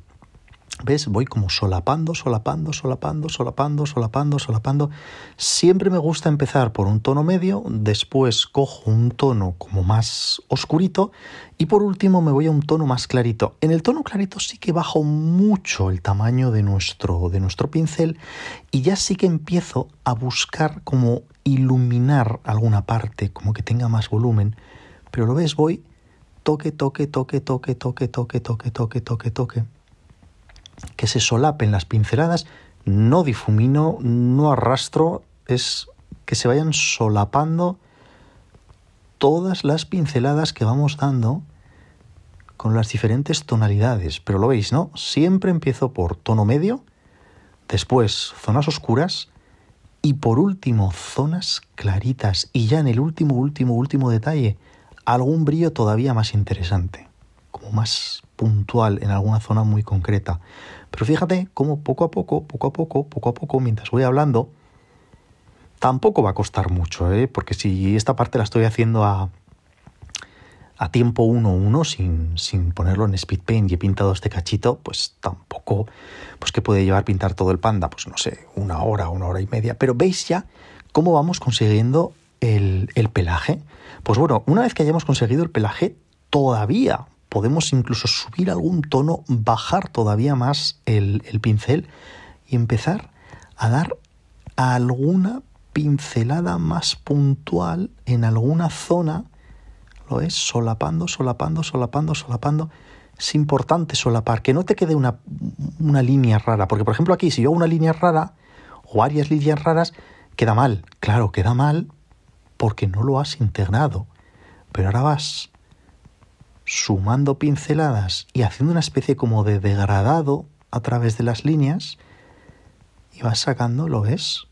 ¿Ves? Voy como solapando, solapando, solapando, solapando, solapando, solapando. Siempre me gusta empezar por un tono medio, después cojo un tono como más oscurito y por último me voy a un tono más clarito. En el tono clarito sí que bajo mucho el tamaño de nuestro, de nuestro pincel y ya sí que empiezo a buscar como iluminar alguna parte, como que tenga más volumen. Pero lo ves, voy toque, toque, toque, toque, toque, toque, toque, toque, toque, toque que se solapen las pinceladas, no difumino, no arrastro, es que se vayan solapando todas las pinceladas que vamos dando con las diferentes tonalidades. Pero lo veis, ¿no? Siempre empiezo por tono medio, después zonas oscuras y por último zonas claritas. Y ya en el último, último, último detalle, algún brillo todavía más interesante, como más puntual en alguna zona muy concreta. Pero fíjate cómo poco a poco, poco a poco, poco a poco, mientras voy hablando, tampoco va a costar mucho, ¿eh? porque si esta parte la estoy haciendo a, a tiempo 1-1, sin, ponerlo en speed paint y he pintado este cachito, pues tampoco, pues que puede llevar pintar todo el panda, pues no sé, una hora, una hora y media. Pero veis ya cómo vamos consiguiendo el, el pelaje. Pues bueno, una vez que hayamos conseguido el pelaje, todavía podemos incluso subir algún tono, bajar todavía más el, pincel y empezar a dar alguna pincelada más puntual en alguna zona, lo es, solapando, solapando, solapando, solapando. Es importante solapar, que no te quede una, una línea rara, porque por ejemplo aquí si yo hago una línea rara o varias líneas raras, queda mal, claro, queda mal porque no lo has integrado, pero ahora vas sumando pinceladas y haciendo una especie como de degradado a través de las líneas y vas sacando, ¿lo ves?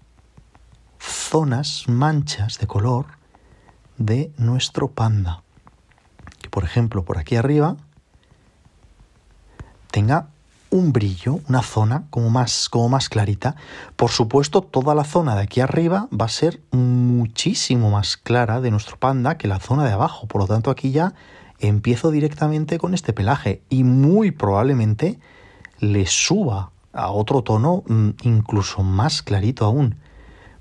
Zonas, manchas de color de nuestro panda. Que por ejemplo por aquí arriba tenga un brillo, una zona como más, como más clarita. Por supuesto, toda la zona de aquí arriba va a ser muchísimo más clara de nuestro panda que la zona de abajo. Por lo tanto, aquí ya empiezo directamente con este pelaje y muy probablemente le suba a otro tono mm, incluso más clarito aún.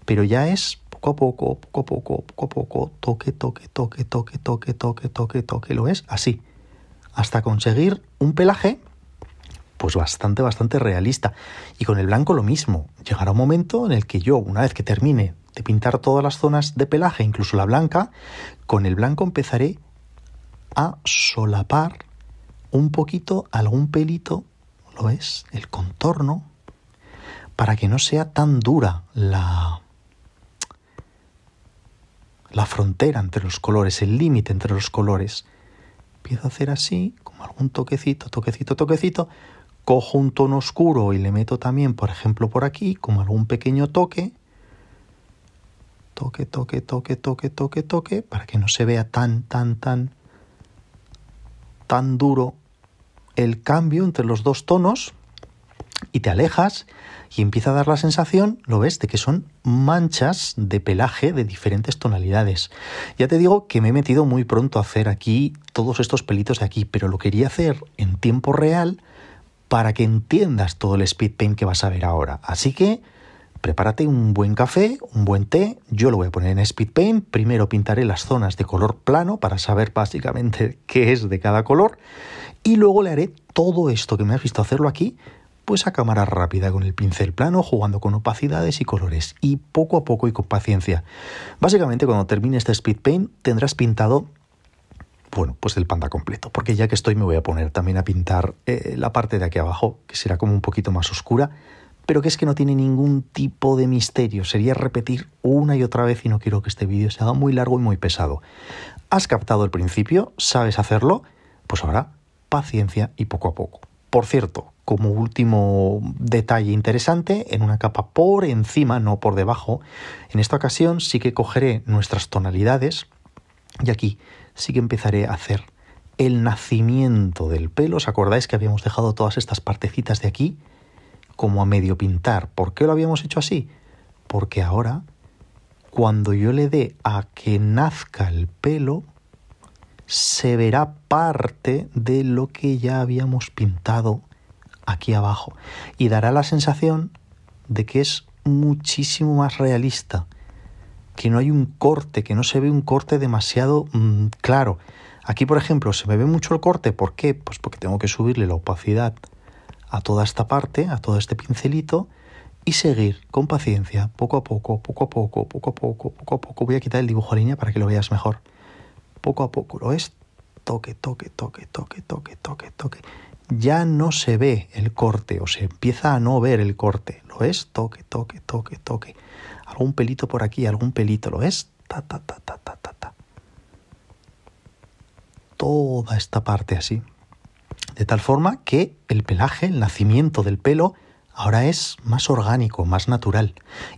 Pero ya es poco a poco, poco a poco, poco a poco, toque, toque, toque, toque, toque, toque, toque, toque, lo es así. Hasta conseguir un pelaje pues bastante, bastante realista. Y con el blanco lo mismo. Llegará un momento en el que yo, una vez que termine de pintar todas las zonas de pelaje, incluso la blanca, con el blanco empezaré a solapar un poquito, algún pelito, ¿lo es El contorno, para que no sea tan dura la, la frontera entre los colores, el límite entre los colores. Empiezo a hacer así, como algún toquecito, toquecito, toquecito. Cojo un tono oscuro y le meto también, por ejemplo, por aquí, como algún pequeño toque. Toque, toque, toque, toque, toque, toque, para que no se vea tan, tan, tan tan duro el cambio entre los dos tonos y te alejas y empieza a dar la sensación, lo ves, de que son manchas de pelaje de diferentes tonalidades. Ya te digo que me he metido muy pronto a hacer aquí todos estos pelitos de aquí, pero lo quería hacer en tiempo real para que entiendas todo el speed paint que vas a ver ahora. Así que Prepárate un buen café, un buen té, yo lo voy a poner en speed paint, primero pintaré las zonas de color plano para saber básicamente qué es de cada color y luego le haré todo esto que me has visto hacerlo aquí, pues a cámara rápida con el pincel plano, jugando con opacidades y colores y poco a poco y con paciencia. Básicamente cuando termine este speed paint tendrás pintado bueno, pues el panda completo, porque ya que estoy me voy a poner también a pintar eh, la parte de aquí abajo, que será como un poquito más oscura, pero que es que no tiene ningún tipo de misterio. Sería repetir una y otra vez y no quiero que este vídeo se haga muy largo y muy pesado. ¿Has captado el principio? ¿Sabes hacerlo? Pues ahora paciencia y poco a poco. Por cierto, como último detalle interesante, en una capa por encima, no por debajo, en esta ocasión sí que cogeré nuestras tonalidades y aquí sí que empezaré a hacer el nacimiento del pelo. ¿Os acordáis que habíamos dejado todas estas partecitas de aquí? como a medio pintar. ¿Por qué lo habíamos hecho así? Porque ahora, cuando yo le dé a que nazca el pelo, se verá parte de lo que ya habíamos pintado aquí abajo y dará la sensación de que es muchísimo más realista, que no hay un corte, que no se ve un corte demasiado mm, claro. Aquí, por ejemplo, se me ve mucho el corte, ¿por qué? Pues porque tengo que subirle la opacidad a toda esta parte, a todo este pincelito, y seguir con paciencia, poco a poco, poco a poco, poco a poco, poco a poco. Voy a quitar el dibujo a línea para que lo veas mejor. Poco a poco, ¿lo es Toque, toque, toque, toque, toque, toque, toque. Ya no se ve el corte o se empieza a no ver el corte. ¿Lo es Toque, toque, toque, toque. Algún pelito por aquí, algún pelito, ¿lo es Ta, ta, ta, ta, ta, ta, ta. Toda esta parte así de tal forma que el pelaje, el nacimiento del pelo, ahora es más orgánico, más natural.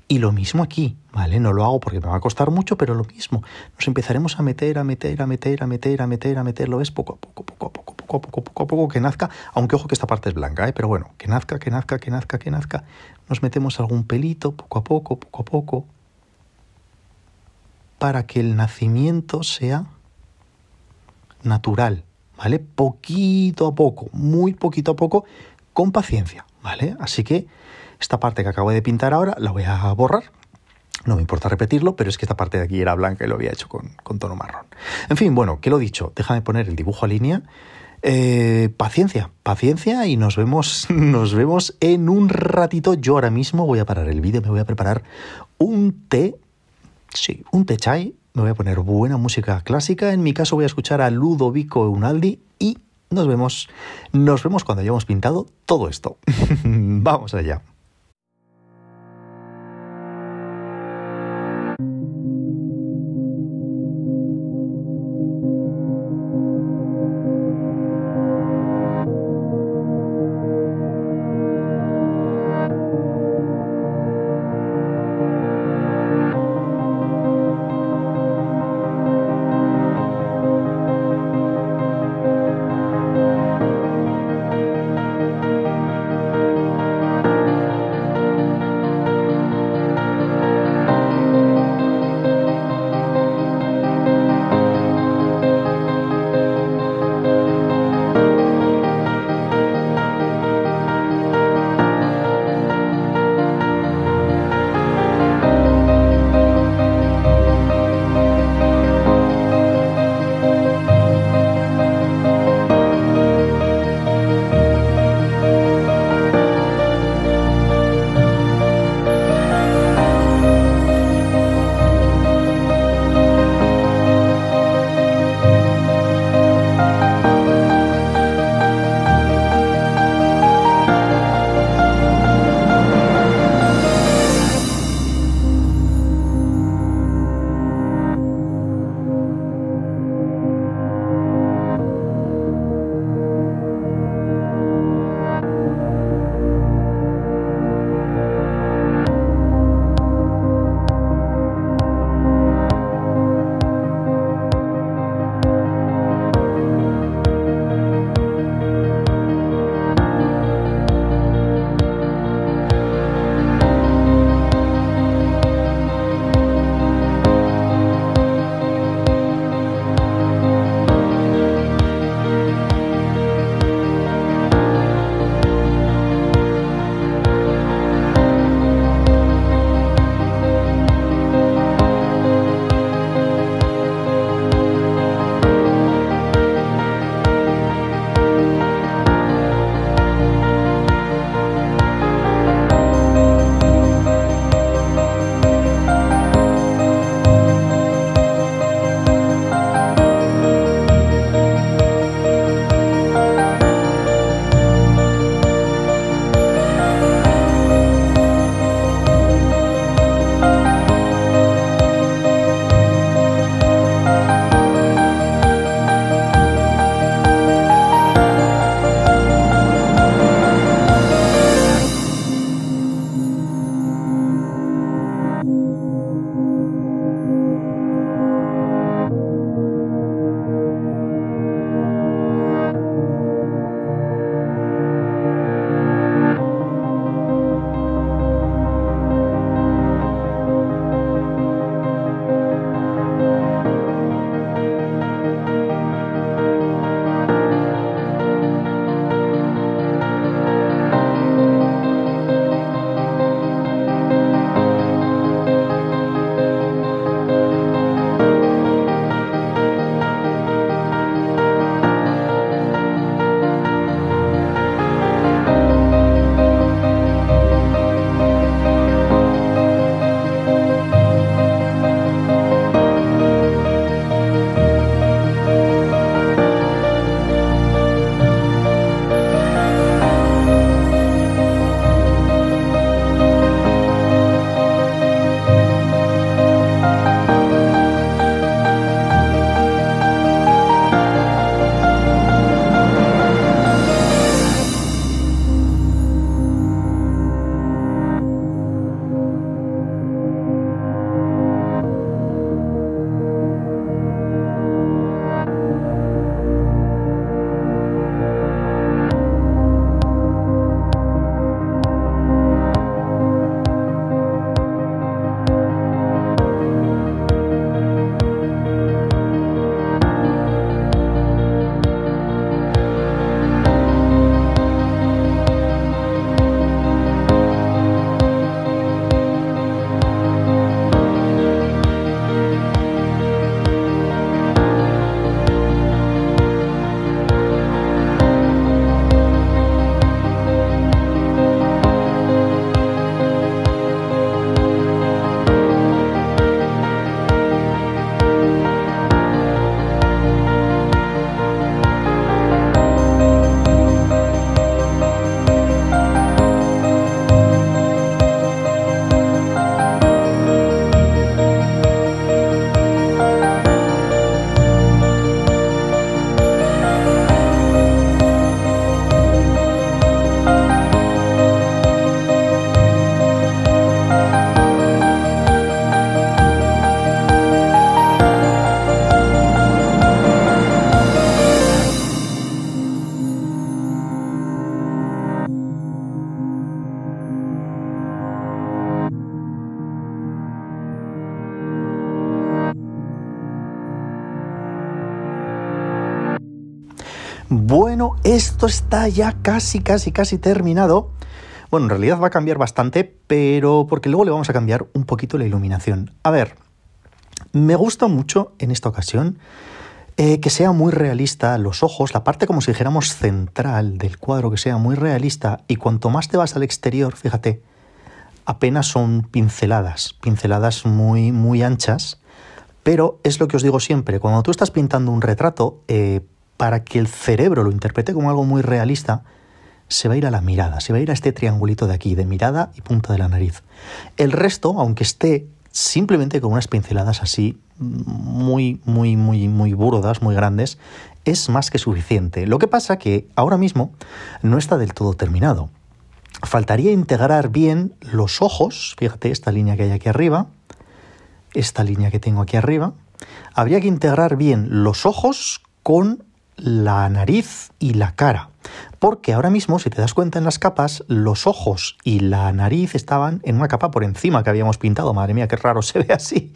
Y lo mismo aquí, ¿vale? No lo hago porque me va a costar mucho, pero lo mismo. Nos empezaremos a meter, a meter, a meter, a meter, a meter, a meter, lo ves poco a poco, poco a poco, poco a poco, poco a poco, que nazca, aunque ojo que esta parte es blanca, ¿eh? pero bueno, que nazca, que nazca, que nazca, que nazca. Nos metemos algún pelito, poco a poco, poco a poco, para que el nacimiento sea natural, ¿vale? Poquito a poco, muy poquito a poco, con paciencia, ¿vale? Así que esta parte que acabo de pintar ahora la voy a borrar. No me importa repetirlo, pero es que esta parte de aquí era blanca y lo había hecho con, tono marrón. En fin, bueno, que lo dicho, déjame poner el dibujo a línea. Eh, paciencia, paciencia y nos vemos, nos vemos en un ratito. Yo ahora mismo voy a parar el vídeo, me voy a preparar un té, sí, un té chai me voy a poner buena música clásica. En mi caso voy a escuchar a Ludovico Eunaldi y nos vemos. Nos vemos cuando hayamos pintado todo esto. Vamos allá. ya casi, casi, casi terminado. Bueno, en realidad va a cambiar bastante, pero porque luego le vamos a cambiar un poquito la iluminación. A ver, me gusta mucho en esta ocasión eh, que sea muy realista los ojos, la parte como si dijéramos central del cuadro, que sea muy realista y cuanto más te vas al exterior, fíjate, apenas son pinceladas, pinceladas muy, muy anchas. Pero es lo que os digo siempre, cuando tú estás pintando un retrato, eh, para que el cerebro lo interprete como algo muy realista, se va a ir a la mirada, se va a ir a este triangulito de aquí, de mirada y punta de la nariz. El resto, aunque esté simplemente con unas pinceladas así, mm, muy, muy, muy, muy burdas, muy grandes, es más que suficiente. Lo que pasa que ahora mismo no está del todo terminado. Faltaría integrar bien los ojos, fíjate esta línea que hay aquí arriba, esta línea que tengo aquí arriba. Habría que integrar bien los ojos con la nariz y la cara. Porque ahora mismo, si te das cuenta en las capas, los ojos y la nariz estaban en una capa por encima que habíamos pintado. Madre mía, qué raro se ve así.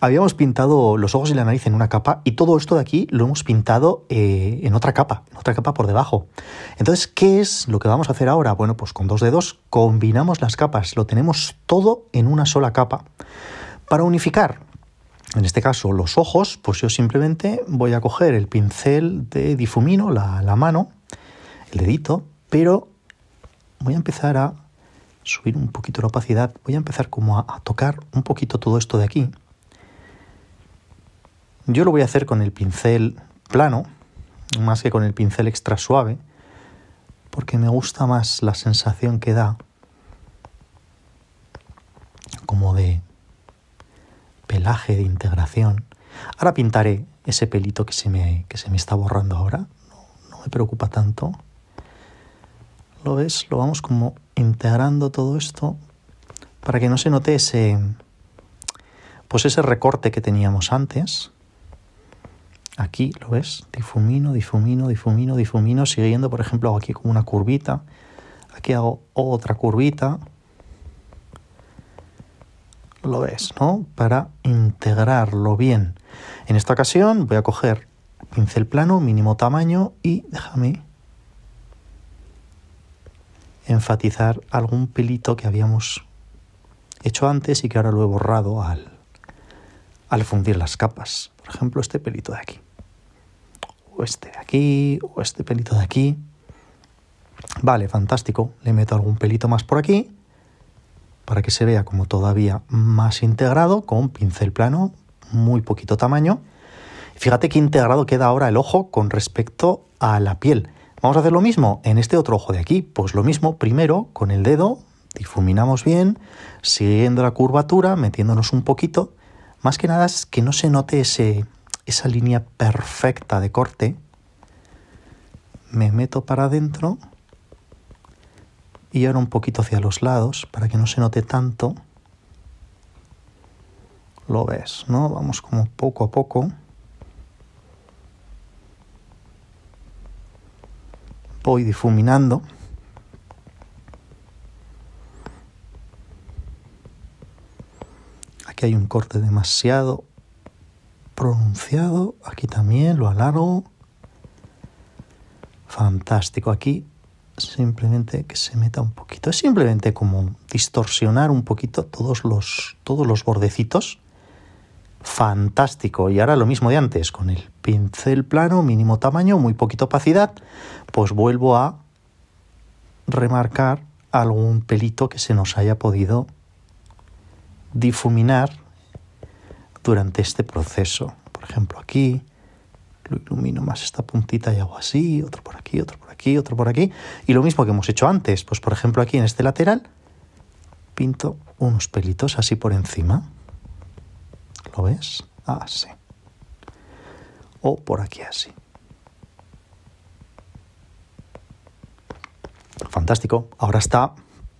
Habíamos pintado los ojos y la nariz en una capa y todo esto de aquí lo hemos pintado eh, en otra capa, en otra capa por debajo. Entonces, ¿qué es lo que vamos a hacer ahora? Bueno, pues con dos dedos combinamos las capas, lo tenemos todo en una sola capa. Para unificar, en este caso los ojos, pues yo simplemente voy a coger el pincel de difumino, la, mano, el dedito, pero voy a empezar a subir un poquito la opacidad, voy a empezar como a, tocar un poquito todo esto de aquí. Yo lo voy a hacer con el pincel plano, más que con el pincel extra suave, porque me gusta más la sensación que da como de pelaje de integración. Ahora pintaré ese pelito que se me, que se me está borrando ahora. No, me preocupa tanto. ¿Lo ves? Lo vamos como integrando todo esto para que no se note ese, pues ese recorte que teníamos antes. Aquí, ¿lo ves? Difumino, difumino, difumino, difumino, siguiendo, por ejemplo, aquí con una curvita. Aquí hago otra curvita lo ves, ¿no? Para integrarlo bien. En esta ocasión voy a coger pincel plano, mínimo tamaño y déjame enfatizar algún pelito que habíamos hecho antes y que ahora lo he borrado al, al fundir las capas. Por ejemplo, este pelito de aquí. O este de aquí, o este pelito de aquí. Vale, fantástico. Le meto algún pelito más por aquí para que se vea como todavía más integrado con pincel plano, muy poquito tamaño. Fíjate qué integrado queda ahora el ojo con respecto a la piel. Vamos a hacer lo mismo en este otro ojo de aquí. Pues lo mismo, primero con el dedo difuminamos bien, siguiendo la curvatura, metiéndonos un poquito. Más que nada es que no se note esa línea perfecta de corte. Me meto para adentro y ahora un poquito hacia los lados para que no se note tanto. Lo ves, ¿no? Vamos como poco a poco. Voy difuminando. Aquí hay un corte demasiado pronunciado. Aquí también lo alargo. Fantástico. Aquí simplemente que se meta un poquito. Es simplemente como distorsionar un poquito todos los, todos los bordecitos. Fantástico. Y ahora lo mismo de antes, con el pincel plano, mínimo tamaño, muy poquita opacidad, pues vuelvo a remarcar algún pelito que se nos haya podido difuminar durante este proceso. Por ejemplo, aquí lo ilumino más esta puntita y hago así, otro por aquí, otro por aquí, otro por aquí. Y lo mismo que hemos hecho antes, pues por ejemplo aquí en este lateral, pinto unos pelitos así por encima. ¿Lo ves? Así. Ah, o por aquí así. Fantástico. Ahora está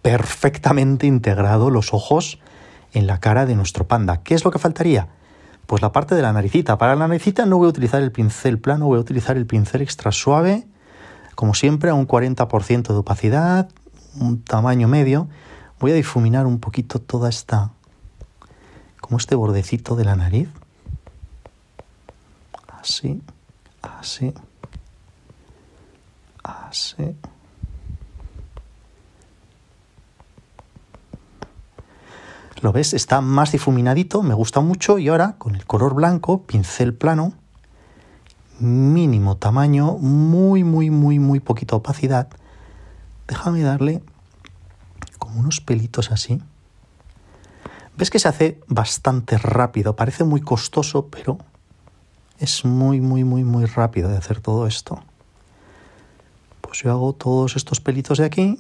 perfectamente integrado los ojos en la cara de nuestro panda. ¿Qué es lo que faltaría? Pues la parte de la naricita. Para la naricita no voy a utilizar el pincel plano, voy a utilizar el pincel extra suave como siempre, a un 40% de opacidad, un tamaño medio, voy a difuminar un poquito toda esta, como este bordecito de la nariz. Así, así, así. ¿Lo ves? Está más difuminadito, me gusta mucho y ahora con el color blanco, pincel plano, mínimo tamaño, muy, muy, muy, muy poquita opacidad. Déjame darle como unos pelitos así. Ves que se hace bastante rápido, parece muy costoso, pero es muy, muy, muy, muy rápido de hacer todo esto. Pues yo hago todos estos pelitos de aquí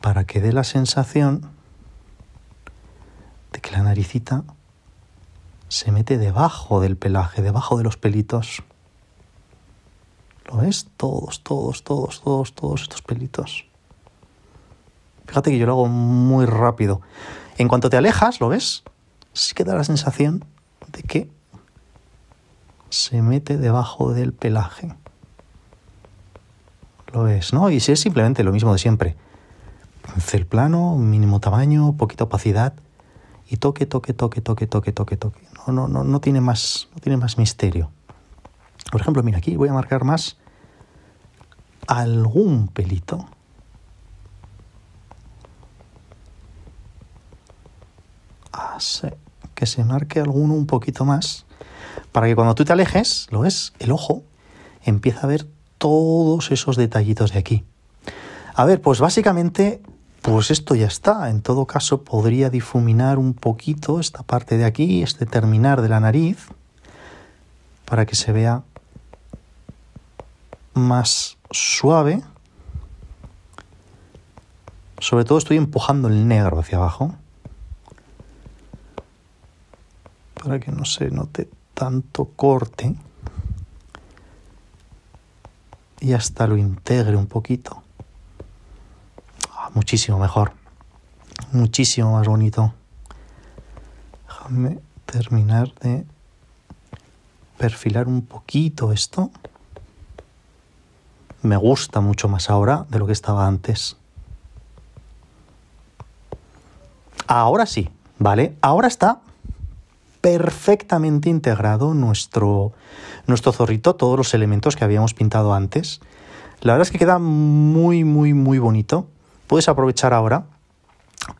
para que dé la sensación de que la naricita se mete debajo del pelaje, debajo de los pelitos. ¿Lo ves? Todos, todos, todos, todos, todos estos pelitos. Fíjate que yo lo hago muy rápido. En cuanto te alejas, ¿lo ves? Sí que da la sensación de que se mete debajo del pelaje. Lo ves, ¿no? Y si es simplemente lo mismo de siempre. el plano, mínimo tamaño, poquita opacidad y toque, toque, toque, toque, toque, toque, toque. No, tiene más, no tiene más misterio. Por ejemplo, mira, aquí voy a marcar más algún pelito. Así, que se marque alguno un poquito más. Para que cuando tú te alejes, lo es el ojo empieza a ver todos esos detallitos de aquí. A ver, pues básicamente pues esto ya está. En todo caso, podría difuminar un poquito esta parte de aquí, este terminar de la nariz, para que se vea más suave. Sobre todo estoy empujando el negro hacia abajo. Para que no se note tanto corte. Y hasta lo integre un poquito. Ah, muchísimo mejor, muchísimo más bonito. Déjame terminar de perfilar un poquito esto. Me gusta mucho más ahora de lo que estaba antes. Ahora sí, ¿vale? Ahora está perfectamente integrado nuestro, nuestro zorrito, todos los elementos que habíamos pintado antes. La verdad es que queda muy, muy, muy bonito puedes aprovechar ahora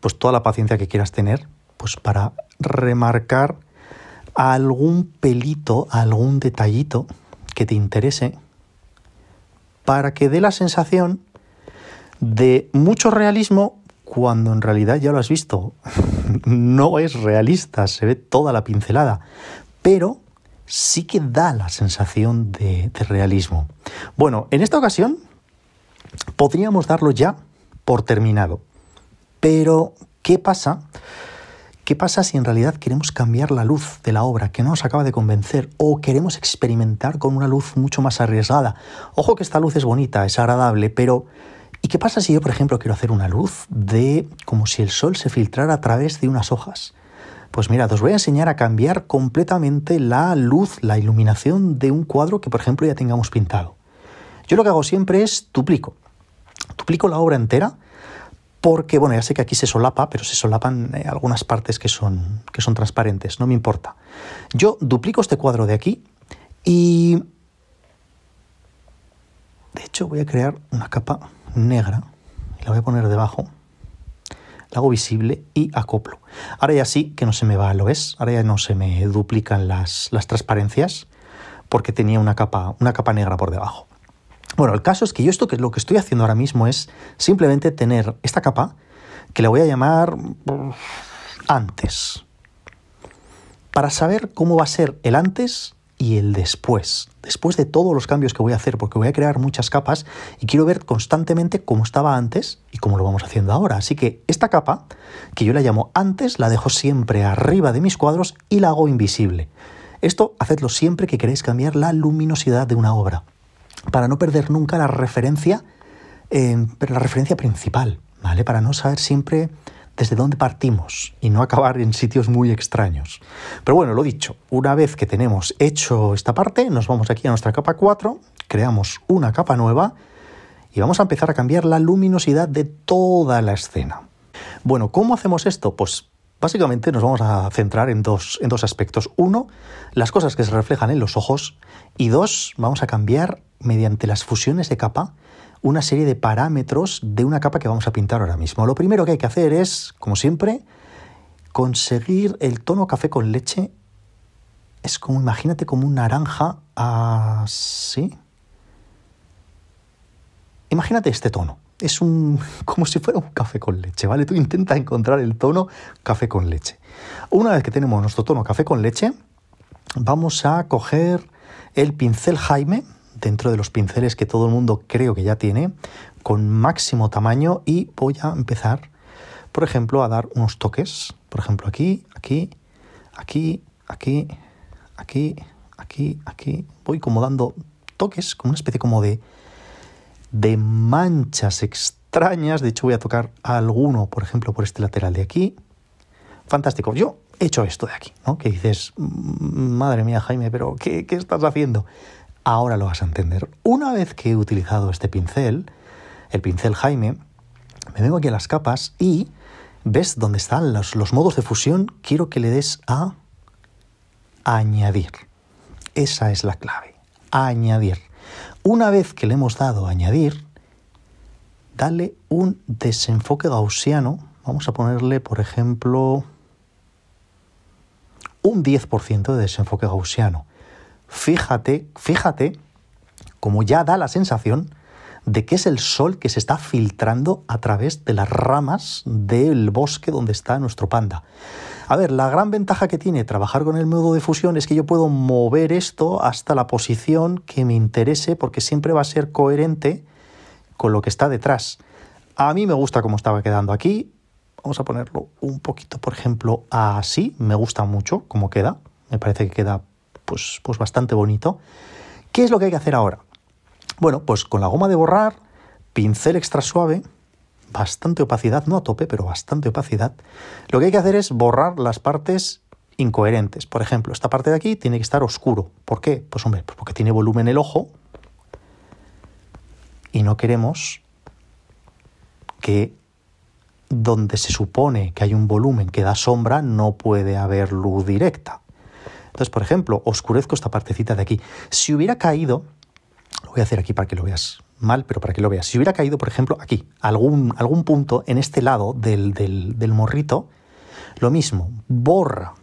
pues toda la paciencia que quieras tener pues para remarcar algún pelito, algún detallito que te interese para que dé la sensación de mucho realismo cuando en realidad ya lo has visto. no es realista, se ve toda la pincelada, pero sí que da la sensación de, de realismo. Bueno, en esta ocasión podríamos darlo ya por terminado. Pero, ¿qué pasa? ¿Qué pasa si en realidad queremos cambiar la luz de la obra que no nos acaba de convencer o queremos experimentar con una luz mucho más arriesgada? Ojo que esta luz es bonita, es agradable, pero ¿y qué pasa si yo, por ejemplo, quiero hacer una luz de como si el sol se filtrara a través de unas hojas? Pues mira, os voy a enseñar a cambiar completamente la luz, la iluminación de un cuadro que, por ejemplo, ya tengamos pintado. Yo lo que hago siempre es duplico. Duplico la obra entera porque, bueno, ya sé que aquí se solapa, pero se solapan eh, algunas partes que son, que son transparentes, no me importa. Yo duplico este cuadro de aquí y... De hecho, voy a crear una capa negra la voy a poner debajo. La hago visible y acoplo. Ahora ya sí que no se me va, ¿lo es Ahora ya no se me duplican las, las transparencias porque tenía una capa, una capa negra por debajo. Bueno, el caso es que yo esto que lo que estoy haciendo ahora mismo es simplemente tener esta capa que la voy a llamar mm, antes. Para saber cómo va a ser el antes y el después. Después de todos los cambios que voy a hacer, porque voy a crear muchas capas y quiero ver constantemente cómo estaba antes y cómo lo vamos haciendo ahora. Así que esta capa, que yo la llamo antes, la dejo siempre arriba de mis cuadros y la hago invisible. Esto hacedlo siempre que queréis cambiar la luminosidad de una obra para no perder nunca la referencia, eh, pero la referencia principal, ¿vale? Para no saber siempre desde dónde partimos y no acabar en sitios muy extraños. Pero bueno, lo dicho, una vez que tenemos hecho esta parte, nos vamos aquí a nuestra capa 4, creamos una capa nueva y vamos a empezar a cambiar la luminosidad de toda la escena. Bueno, ¿cómo hacemos esto? Pues Básicamente nos vamos a centrar en dos, en dos aspectos. Uno, las cosas que se reflejan en los ojos. Y dos, vamos a cambiar mediante las fusiones de capa una serie de parámetros de una capa que vamos a pintar ahora mismo. Lo primero que hay que hacer es, como siempre, conseguir el tono café con leche. Es como, imagínate, como un naranja así. Imagínate este tono es un, como si fuera un café con leche, ¿vale? Tú intenta encontrar el tono café con leche. Una vez que tenemos nuestro tono café con leche, vamos a coger el pincel Jaime, dentro de los pinceles que todo el mundo creo que ya tiene, con máximo tamaño y voy a empezar, por ejemplo, a dar unos toques. Por ejemplo, aquí, aquí, aquí, aquí, aquí, aquí, aquí. Voy como dando toques, como una especie como de de manchas extrañas. De hecho, voy a tocar alguno, por ejemplo, por este lateral de aquí. Fantástico. Yo he hecho esto de aquí, ¿no? Que dices, mm, madre mía, Jaime, pero ¿qué, estás haciendo? Ahora lo vas a entender. Una vez que he utilizado este pincel, el pincel Jaime, me vengo aquí a las capas y ves dónde están los, los modos de fusión. Quiero que le des a añadir. Esa es la clave. Añadir. Una vez que le hemos dado a añadir, dale un desenfoque gaussiano. Vamos a ponerle, por ejemplo, un 10% de desenfoque gaussiano. Fíjate, fíjate, como ya da la sensación de que es el sol que se está filtrando a través de las ramas del bosque donde está nuestro panda. A ver, la gran ventaja que tiene trabajar con el modo de fusión es que yo puedo mover esto hasta la posición que me interese porque siempre va a ser coherente con lo que está detrás. A mí me gusta cómo estaba quedando aquí. Vamos a ponerlo un poquito, por ejemplo, así. Me gusta mucho cómo queda. Me parece que queda pues, pues bastante bonito. ¿Qué es lo que hay que hacer ahora? Bueno, pues con la goma de borrar, pincel extra suave, bastante opacidad, no a tope, pero bastante opacidad, lo que hay que hacer es borrar las partes incoherentes. Por ejemplo, esta parte de aquí tiene que estar oscuro. ¿Por qué? Pues hombre, pues porque tiene volumen el ojo y no queremos que donde se supone que hay un volumen que da sombra no puede haber luz directa. Entonces, por ejemplo, oscurezco esta partecita de aquí. Si hubiera caído, lo voy a hacer aquí para que lo veas mal, pero para que lo veas. Si hubiera caído, por ejemplo, aquí, algún, algún punto en este lado del, del morrito, lo mismo, borra,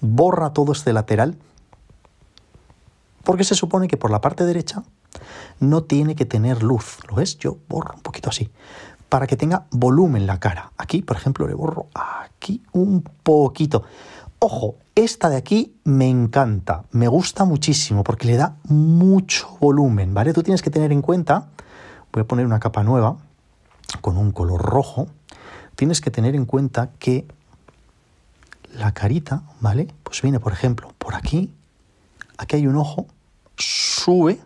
borra todo este lateral, porque se supone que por la parte derecha no tiene que tener luz. ¿Lo ves? Yo borro un poquito así, para que tenga volumen la cara. Aquí, por ejemplo, le borro aquí un poquito. Ojo, esta de aquí me encanta, me gusta muchísimo porque le da mucho volumen, ¿vale? Tú tienes que tener en cuenta, voy a poner una capa nueva con un color rojo, tienes que tener en cuenta que la carita, ¿vale? Pues viene, por ejemplo, por aquí, aquí hay un ojo, sube,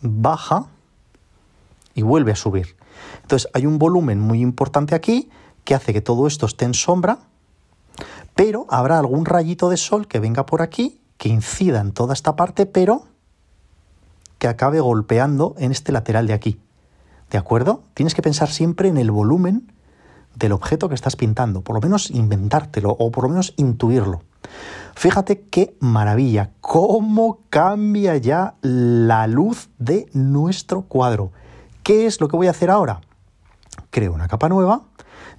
baja y vuelve a subir. Entonces hay un volumen muy importante aquí que hace que todo esto esté en sombra pero habrá algún rayito de sol que venga por aquí, que incida en toda esta parte, pero que acabe golpeando en este lateral de aquí. ¿De acuerdo? Tienes que pensar siempre en el volumen del objeto que estás pintando, por lo menos inventártelo o por lo menos intuirlo. Fíjate qué maravilla, cómo cambia ya la luz de nuestro cuadro. ¿Qué es lo que voy a hacer ahora? Creo una capa nueva,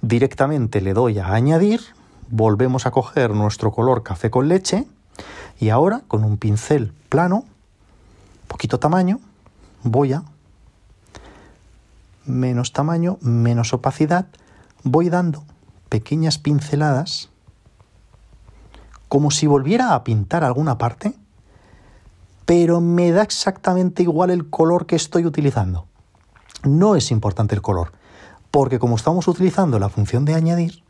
directamente le doy a añadir volvemos a coger nuestro color café con leche y ahora con un pincel plano, poquito tamaño, voy a menos tamaño, menos opacidad, voy dando pequeñas pinceladas como si volviera a pintar alguna parte, pero me da exactamente igual el color que estoy utilizando. No es importante el color, porque como estamos utilizando la función de añadir,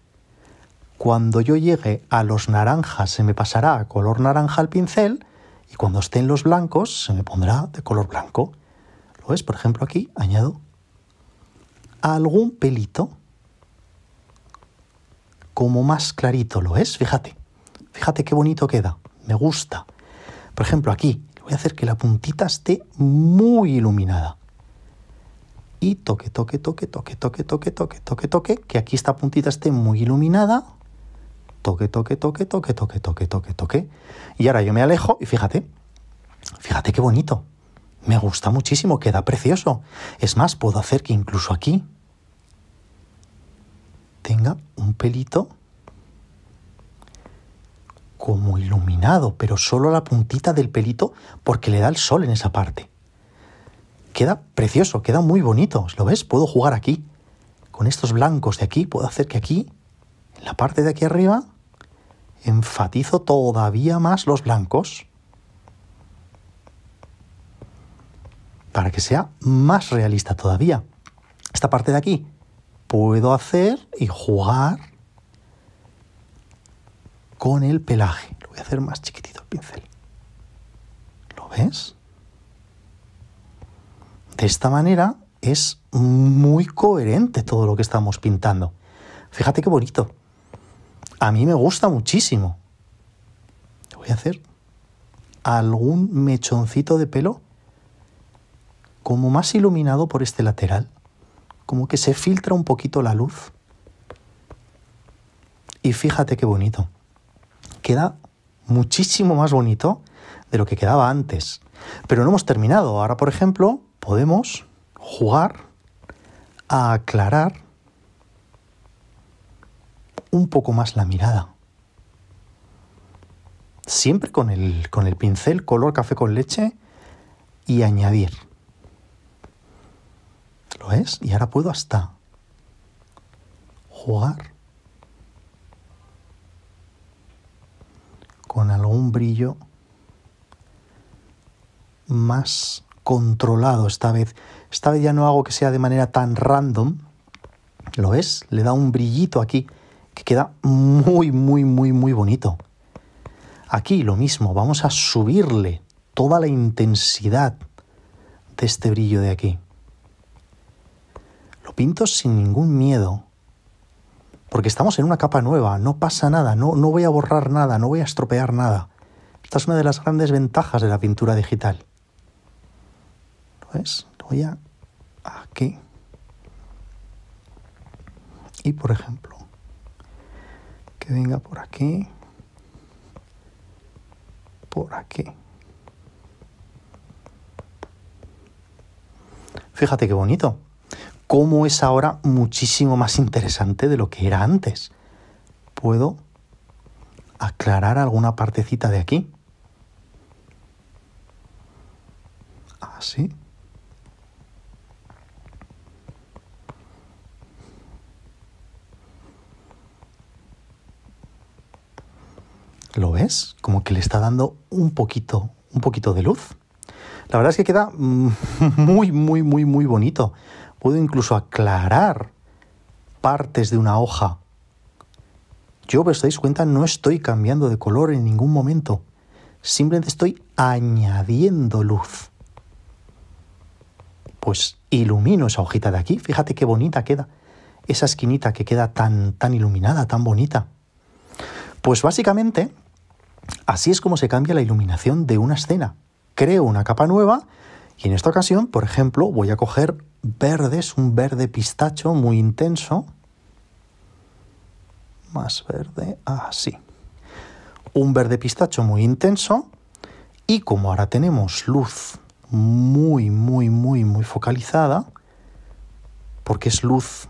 cuando yo llegue a los naranjas se me pasará a color naranja el pincel y cuando estén los blancos se me pondrá de color blanco. ¿Lo ves? Por ejemplo aquí añado algún pelito como más clarito. ¿Lo es. Fíjate. Fíjate qué bonito queda. Me gusta. Por ejemplo aquí voy a hacer que la puntita esté muy iluminada y toque, toque, toque, toque, toque, toque, toque, toque, toque, que aquí esta puntita esté muy iluminada toque, toque, toque, toque, toque, toque, toque, toque. Y ahora yo me alejo y fíjate, fíjate qué bonito. Me gusta muchísimo, queda precioso. Es más, puedo hacer que incluso aquí tenga un pelito como iluminado, pero solo la puntita del pelito porque le da el sol en esa parte. Queda precioso, queda muy bonito. ¿Lo ves? Puedo jugar aquí. Con estos blancos de aquí, puedo hacer que aquí, en la parte de aquí arriba, enfatizo todavía más los blancos para que sea más realista todavía. Esta parte de aquí puedo hacer y jugar con el pelaje. Lo voy a hacer más chiquitito el pincel. ¿Lo ves? De esta manera es muy coherente todo lo que estamos pintando. Fíjate qué bonito a mí me gusta muchísimo. voy a hacer algún mechoncito de pelo como más iluminado por este lateral, como que se filtra un poquito la luz. Y fíjate qué bonito. Queda muchísimo más bonito de lo que quedaba antes. Pero no hemos terminado. Ahora, por ejemplo, podemos jugar a aclarar un poco más la mirada. Siempre con el, pincel color café con leche y añadir. ¿Lo es? Y ahora puedo hasta jugar con algún brillo más controlado esta vez. Esta vez ya no hago que sea de manera tan random. ¿Lo es? Le da un brillito aquí queda muy, muy, muy, muy bonito. Aquí lo mismo, vamos a subirle toda la intensidad de este brillo de aquí. Lo pinto sin ningún miedo, porque estamos en una capa nueva, no pasa nada, no, no voy a borrar nada, no voy a estropear nada. Esta es una de las grandes ventajas de la pintura digital. ves? Voy a aquí. Y por ejemplo, venga por aquí, por aquí. Fíjate qué bonito. Cómo es ahora muchísimo más interesante de lo que era antes. Puedo aclarar alguna partecita de aquí. Así. Ah, ¿Lo ves? Como que le está dando un poquito, un poquito de luz. La verdad es que queda mm, muy, muy, muy, muy bonito. Puedo incluso aclarar partes de una hoja. Yo, os dais cuenta, no estoy cambiando de color en ningún momento. Simplemente estoy añadiendo luz. Pues ilumino esa hojita de aquí. Fíjate qué bonita queda. Esa esquinita que queda tan, tan iluminada, tan bonita. Pues básicamente Así es como se cambia la iluminación de una escena. Creo una capa nueva y en esta ocasión, por ejemplo, voy a coger verdes, un verde pistacho muy intenso. Más verde, así. Un verde pistacho muy intenso. Y como ahora tenemos luz muy, muy, muy, muy focalizada, porque es luz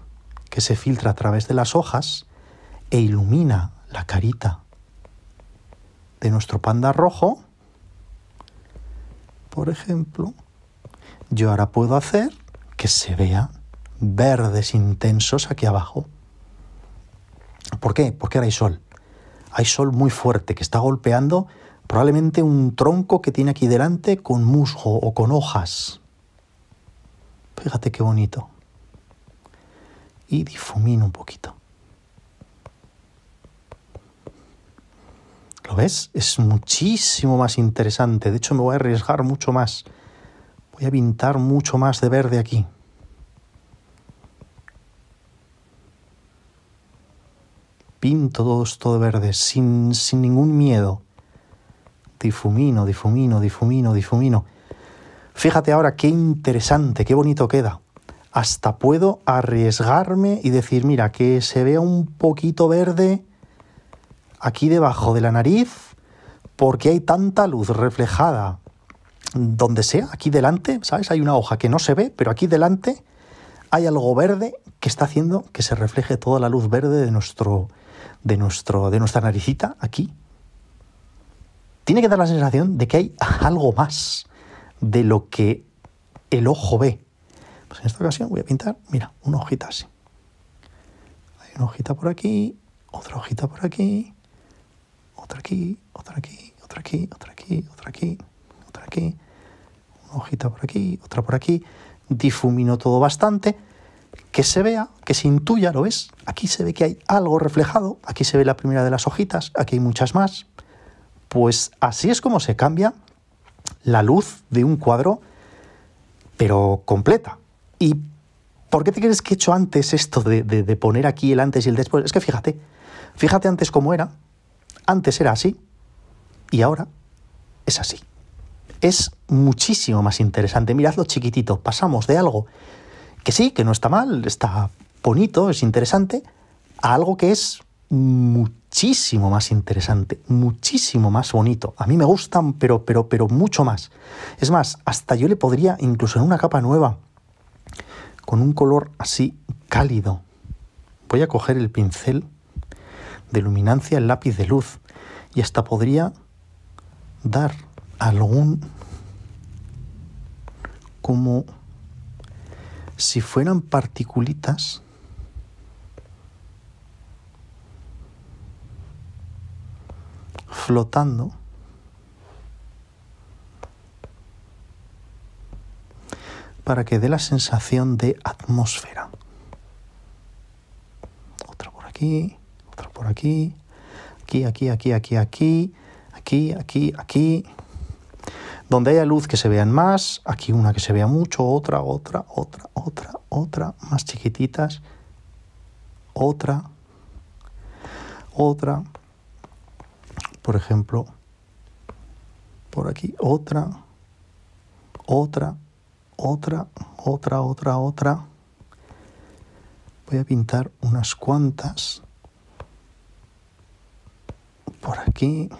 que se filtra a través de las hojas e ilumina la carita de nuestro panda rojo, por ejemplo, yo ahora puedo hacer que se vea verdes intensos aquí abajo. ¿Por qué? Porque ahora hay sol. Hay sol muy fuerte que está golpeando probablemente un tronco que tiene aquí delante con musgo o con hojas. Fíjate qué bonito. Y difumino un poquito. ¿Lo ves? Es muchísimo más interesante. De hecho, me voy a arriesgar mucho más. Voy a pintar mucho más de verde aquí. Pinto todo esto de verde sin, sin ningún miedo. Difumino, difumino, difumino, difumino. Fíjate ahora qué interesante, qué bonito queda. Hasta puedo arriesgarme y decir, mira, que se vea un poquito verde aquí debajo de la nariz, porque hay tanta luz reflejada donde sea, aquí delante, ¿sabes? Hay una hoja que no se ve, pero aquí delante hay algo verde que está haciendo que se refleje toda la luz verde de nuestro de nuestro de nuestra naricita aquí. Tiene que dar la sensación de que hay algo más de lo que el ojo ve. Pues en esta ocasión voy a pintar, mira, una hojita así. Hay una hojita por aquí, otra hojita por aquí, otra aquí, otra aquí, otra aquí, otra aquí, otra aquí, otra aquí, una hojita por aquí, otra por aquí, difumino todo bastante, que se vea, que se intuya, ¿lo ves? Aquí se ve que hay algo reflejado, aquí se ve la primera de las hojitas, aquí hay muchas más. Pues así es como se cambia la luz de un cuadro, pero completa. ¿Y por qué te crees que he hecho antes esto de poner aquí el antes y el después? Es que fíjate, fíjate antes cómo era, antes era así y ahora es así. Es muchísimo más interesante. Miradlo chiquitito. Pasamos de algo que sí, que no está mal, está bonito, es interesante, a algo que es muchísimo más interesante, muchísimo más bonito. A mí me gustan, pero, pero, pero mucho más. Es más, hasta yo le podría, incluso en una capa nueva, con un color así cálido, voy a coger el pincel de luminancia el lápiz de luz y hasta podría dar algún como si fueran particulitas flotando para que dé la sensación de atmósfera. Otra por aquí por aquí, aquí, aquí, aquí, aquí, aquí, aquí, aquí, aquí. Donde haya luz que se vean más, aquí una que se vea mucho, otra, otra, otra, otra, otra, más chiquititas, otra, otra, por ejemplo, por aquí, otra, otra, otra, otra, otra, otra. Voy a pintar unas cuantas por aquí.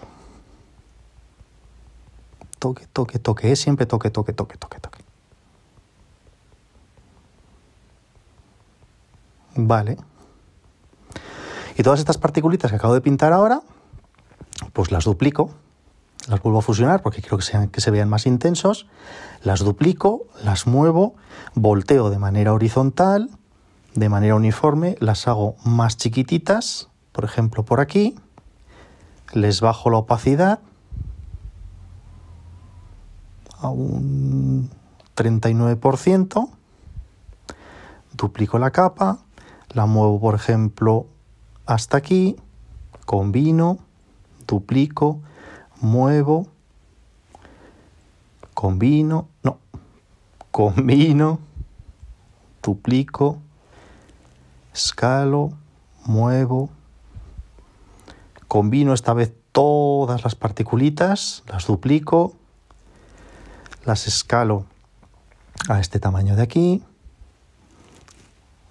Toque, toque, toque. Eh, siempre toque, toque, toque, toque, toque. Vale. Y todas estas particulitas que acabo de pintar ahora, pues las duplico, las vuelvo a fusionar porque quiero que, sean, que se vean más intensos, las duplico, las muevo, volteo de manera horizontal, de manera uniforme, las hago más chiquititas, por ejemplo por aquí, les bajo la opacidad a un 39%, duplico la capa, la muevo por ejemplo hasta aquí, combino, duplico, muevo, combino, no, combino, duplico, escalo, muevo, Combino esta vez todas las particulitas, las duplico, las escalo a este tamaño de aquí,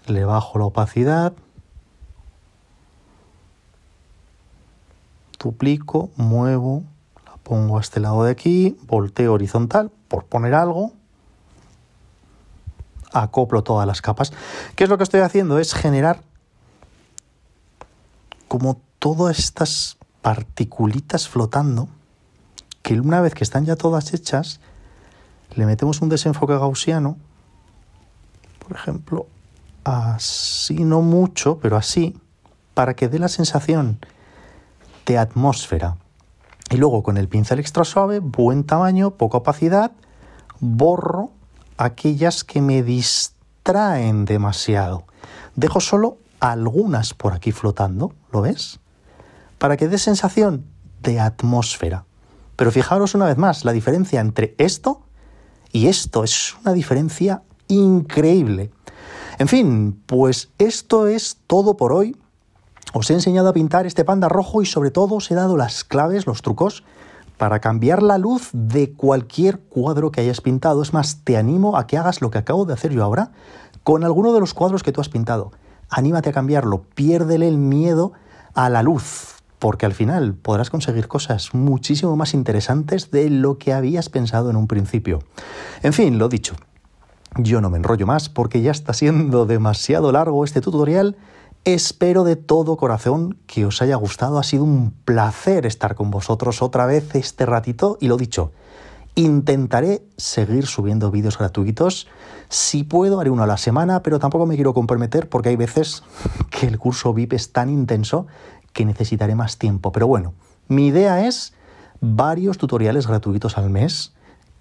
le bajo la opacidad, duplico, muevo, la pongo a este lado de aquí, volteo horizontal, por poner algo, acoplo todas las capas. ¿Qué es lo que estoy haciendo? Es generar como todas estas particulitas flotando, que una vez que están ya todas hechas, le metemos un desenfoque gaussiano, por ejemplo, así no mucho, pero así, para que dé la sensación de atmósfera. Y luego con el pincel extra suave, buen tamaño, poca opacidad, borro aquellas que me distraen demasiado. Dejo solo algunas por aquí flotando, ¿lo ves? para que dé sensación de atmósfera. Pero fijaros una vez más, la diferencia entre esto y esto es una diferencia increíble. En fin, pues esto es todo por hoy. Os he enseñado a pintar este panda rojo y sobre todo os he dado las claves, los trucos para cambiar la luz de cualquier cuadro que hayas pintado. Es más, te animo a que hagas lo que acabo de hacer yo ahora con alguno de los cuadros que tú has pintado. Anímate a cambiarlo, piérdele el miedo a la luz, porque al final podrás conseguir cosas muchísimo más interesantes de lo que habías pensado en un principio. En fin, lo dicho, yo no me enrollo más porque ya está siendo demasiado largo este tutorial. Espero de todo corazón que os haya gustado. Ha sido un placer estar con vosotros otra vez este ratito y lo dicho. Intentaré seguir subiendo vídeos gratuitos. Si puedo, haré uno a la semana, pero tampoco me quiero comprometer porque hay veces que el curso VIP es tan intenso que necesitaré más tiempo. Pero bueno, mi idea es varios tutoriales gratuitos al mes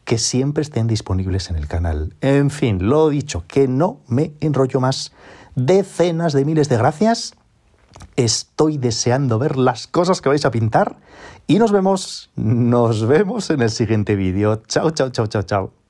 que siempre estén disponibles en el canal. En fin, lo dicho, que no me enrollo más. Decenas de miles de gracias. Estoy deseando ver las cosas que vais a pintar y nos vemos, nos vemos en el siguiente vídeo. Chao, chao, chao, chao, chao.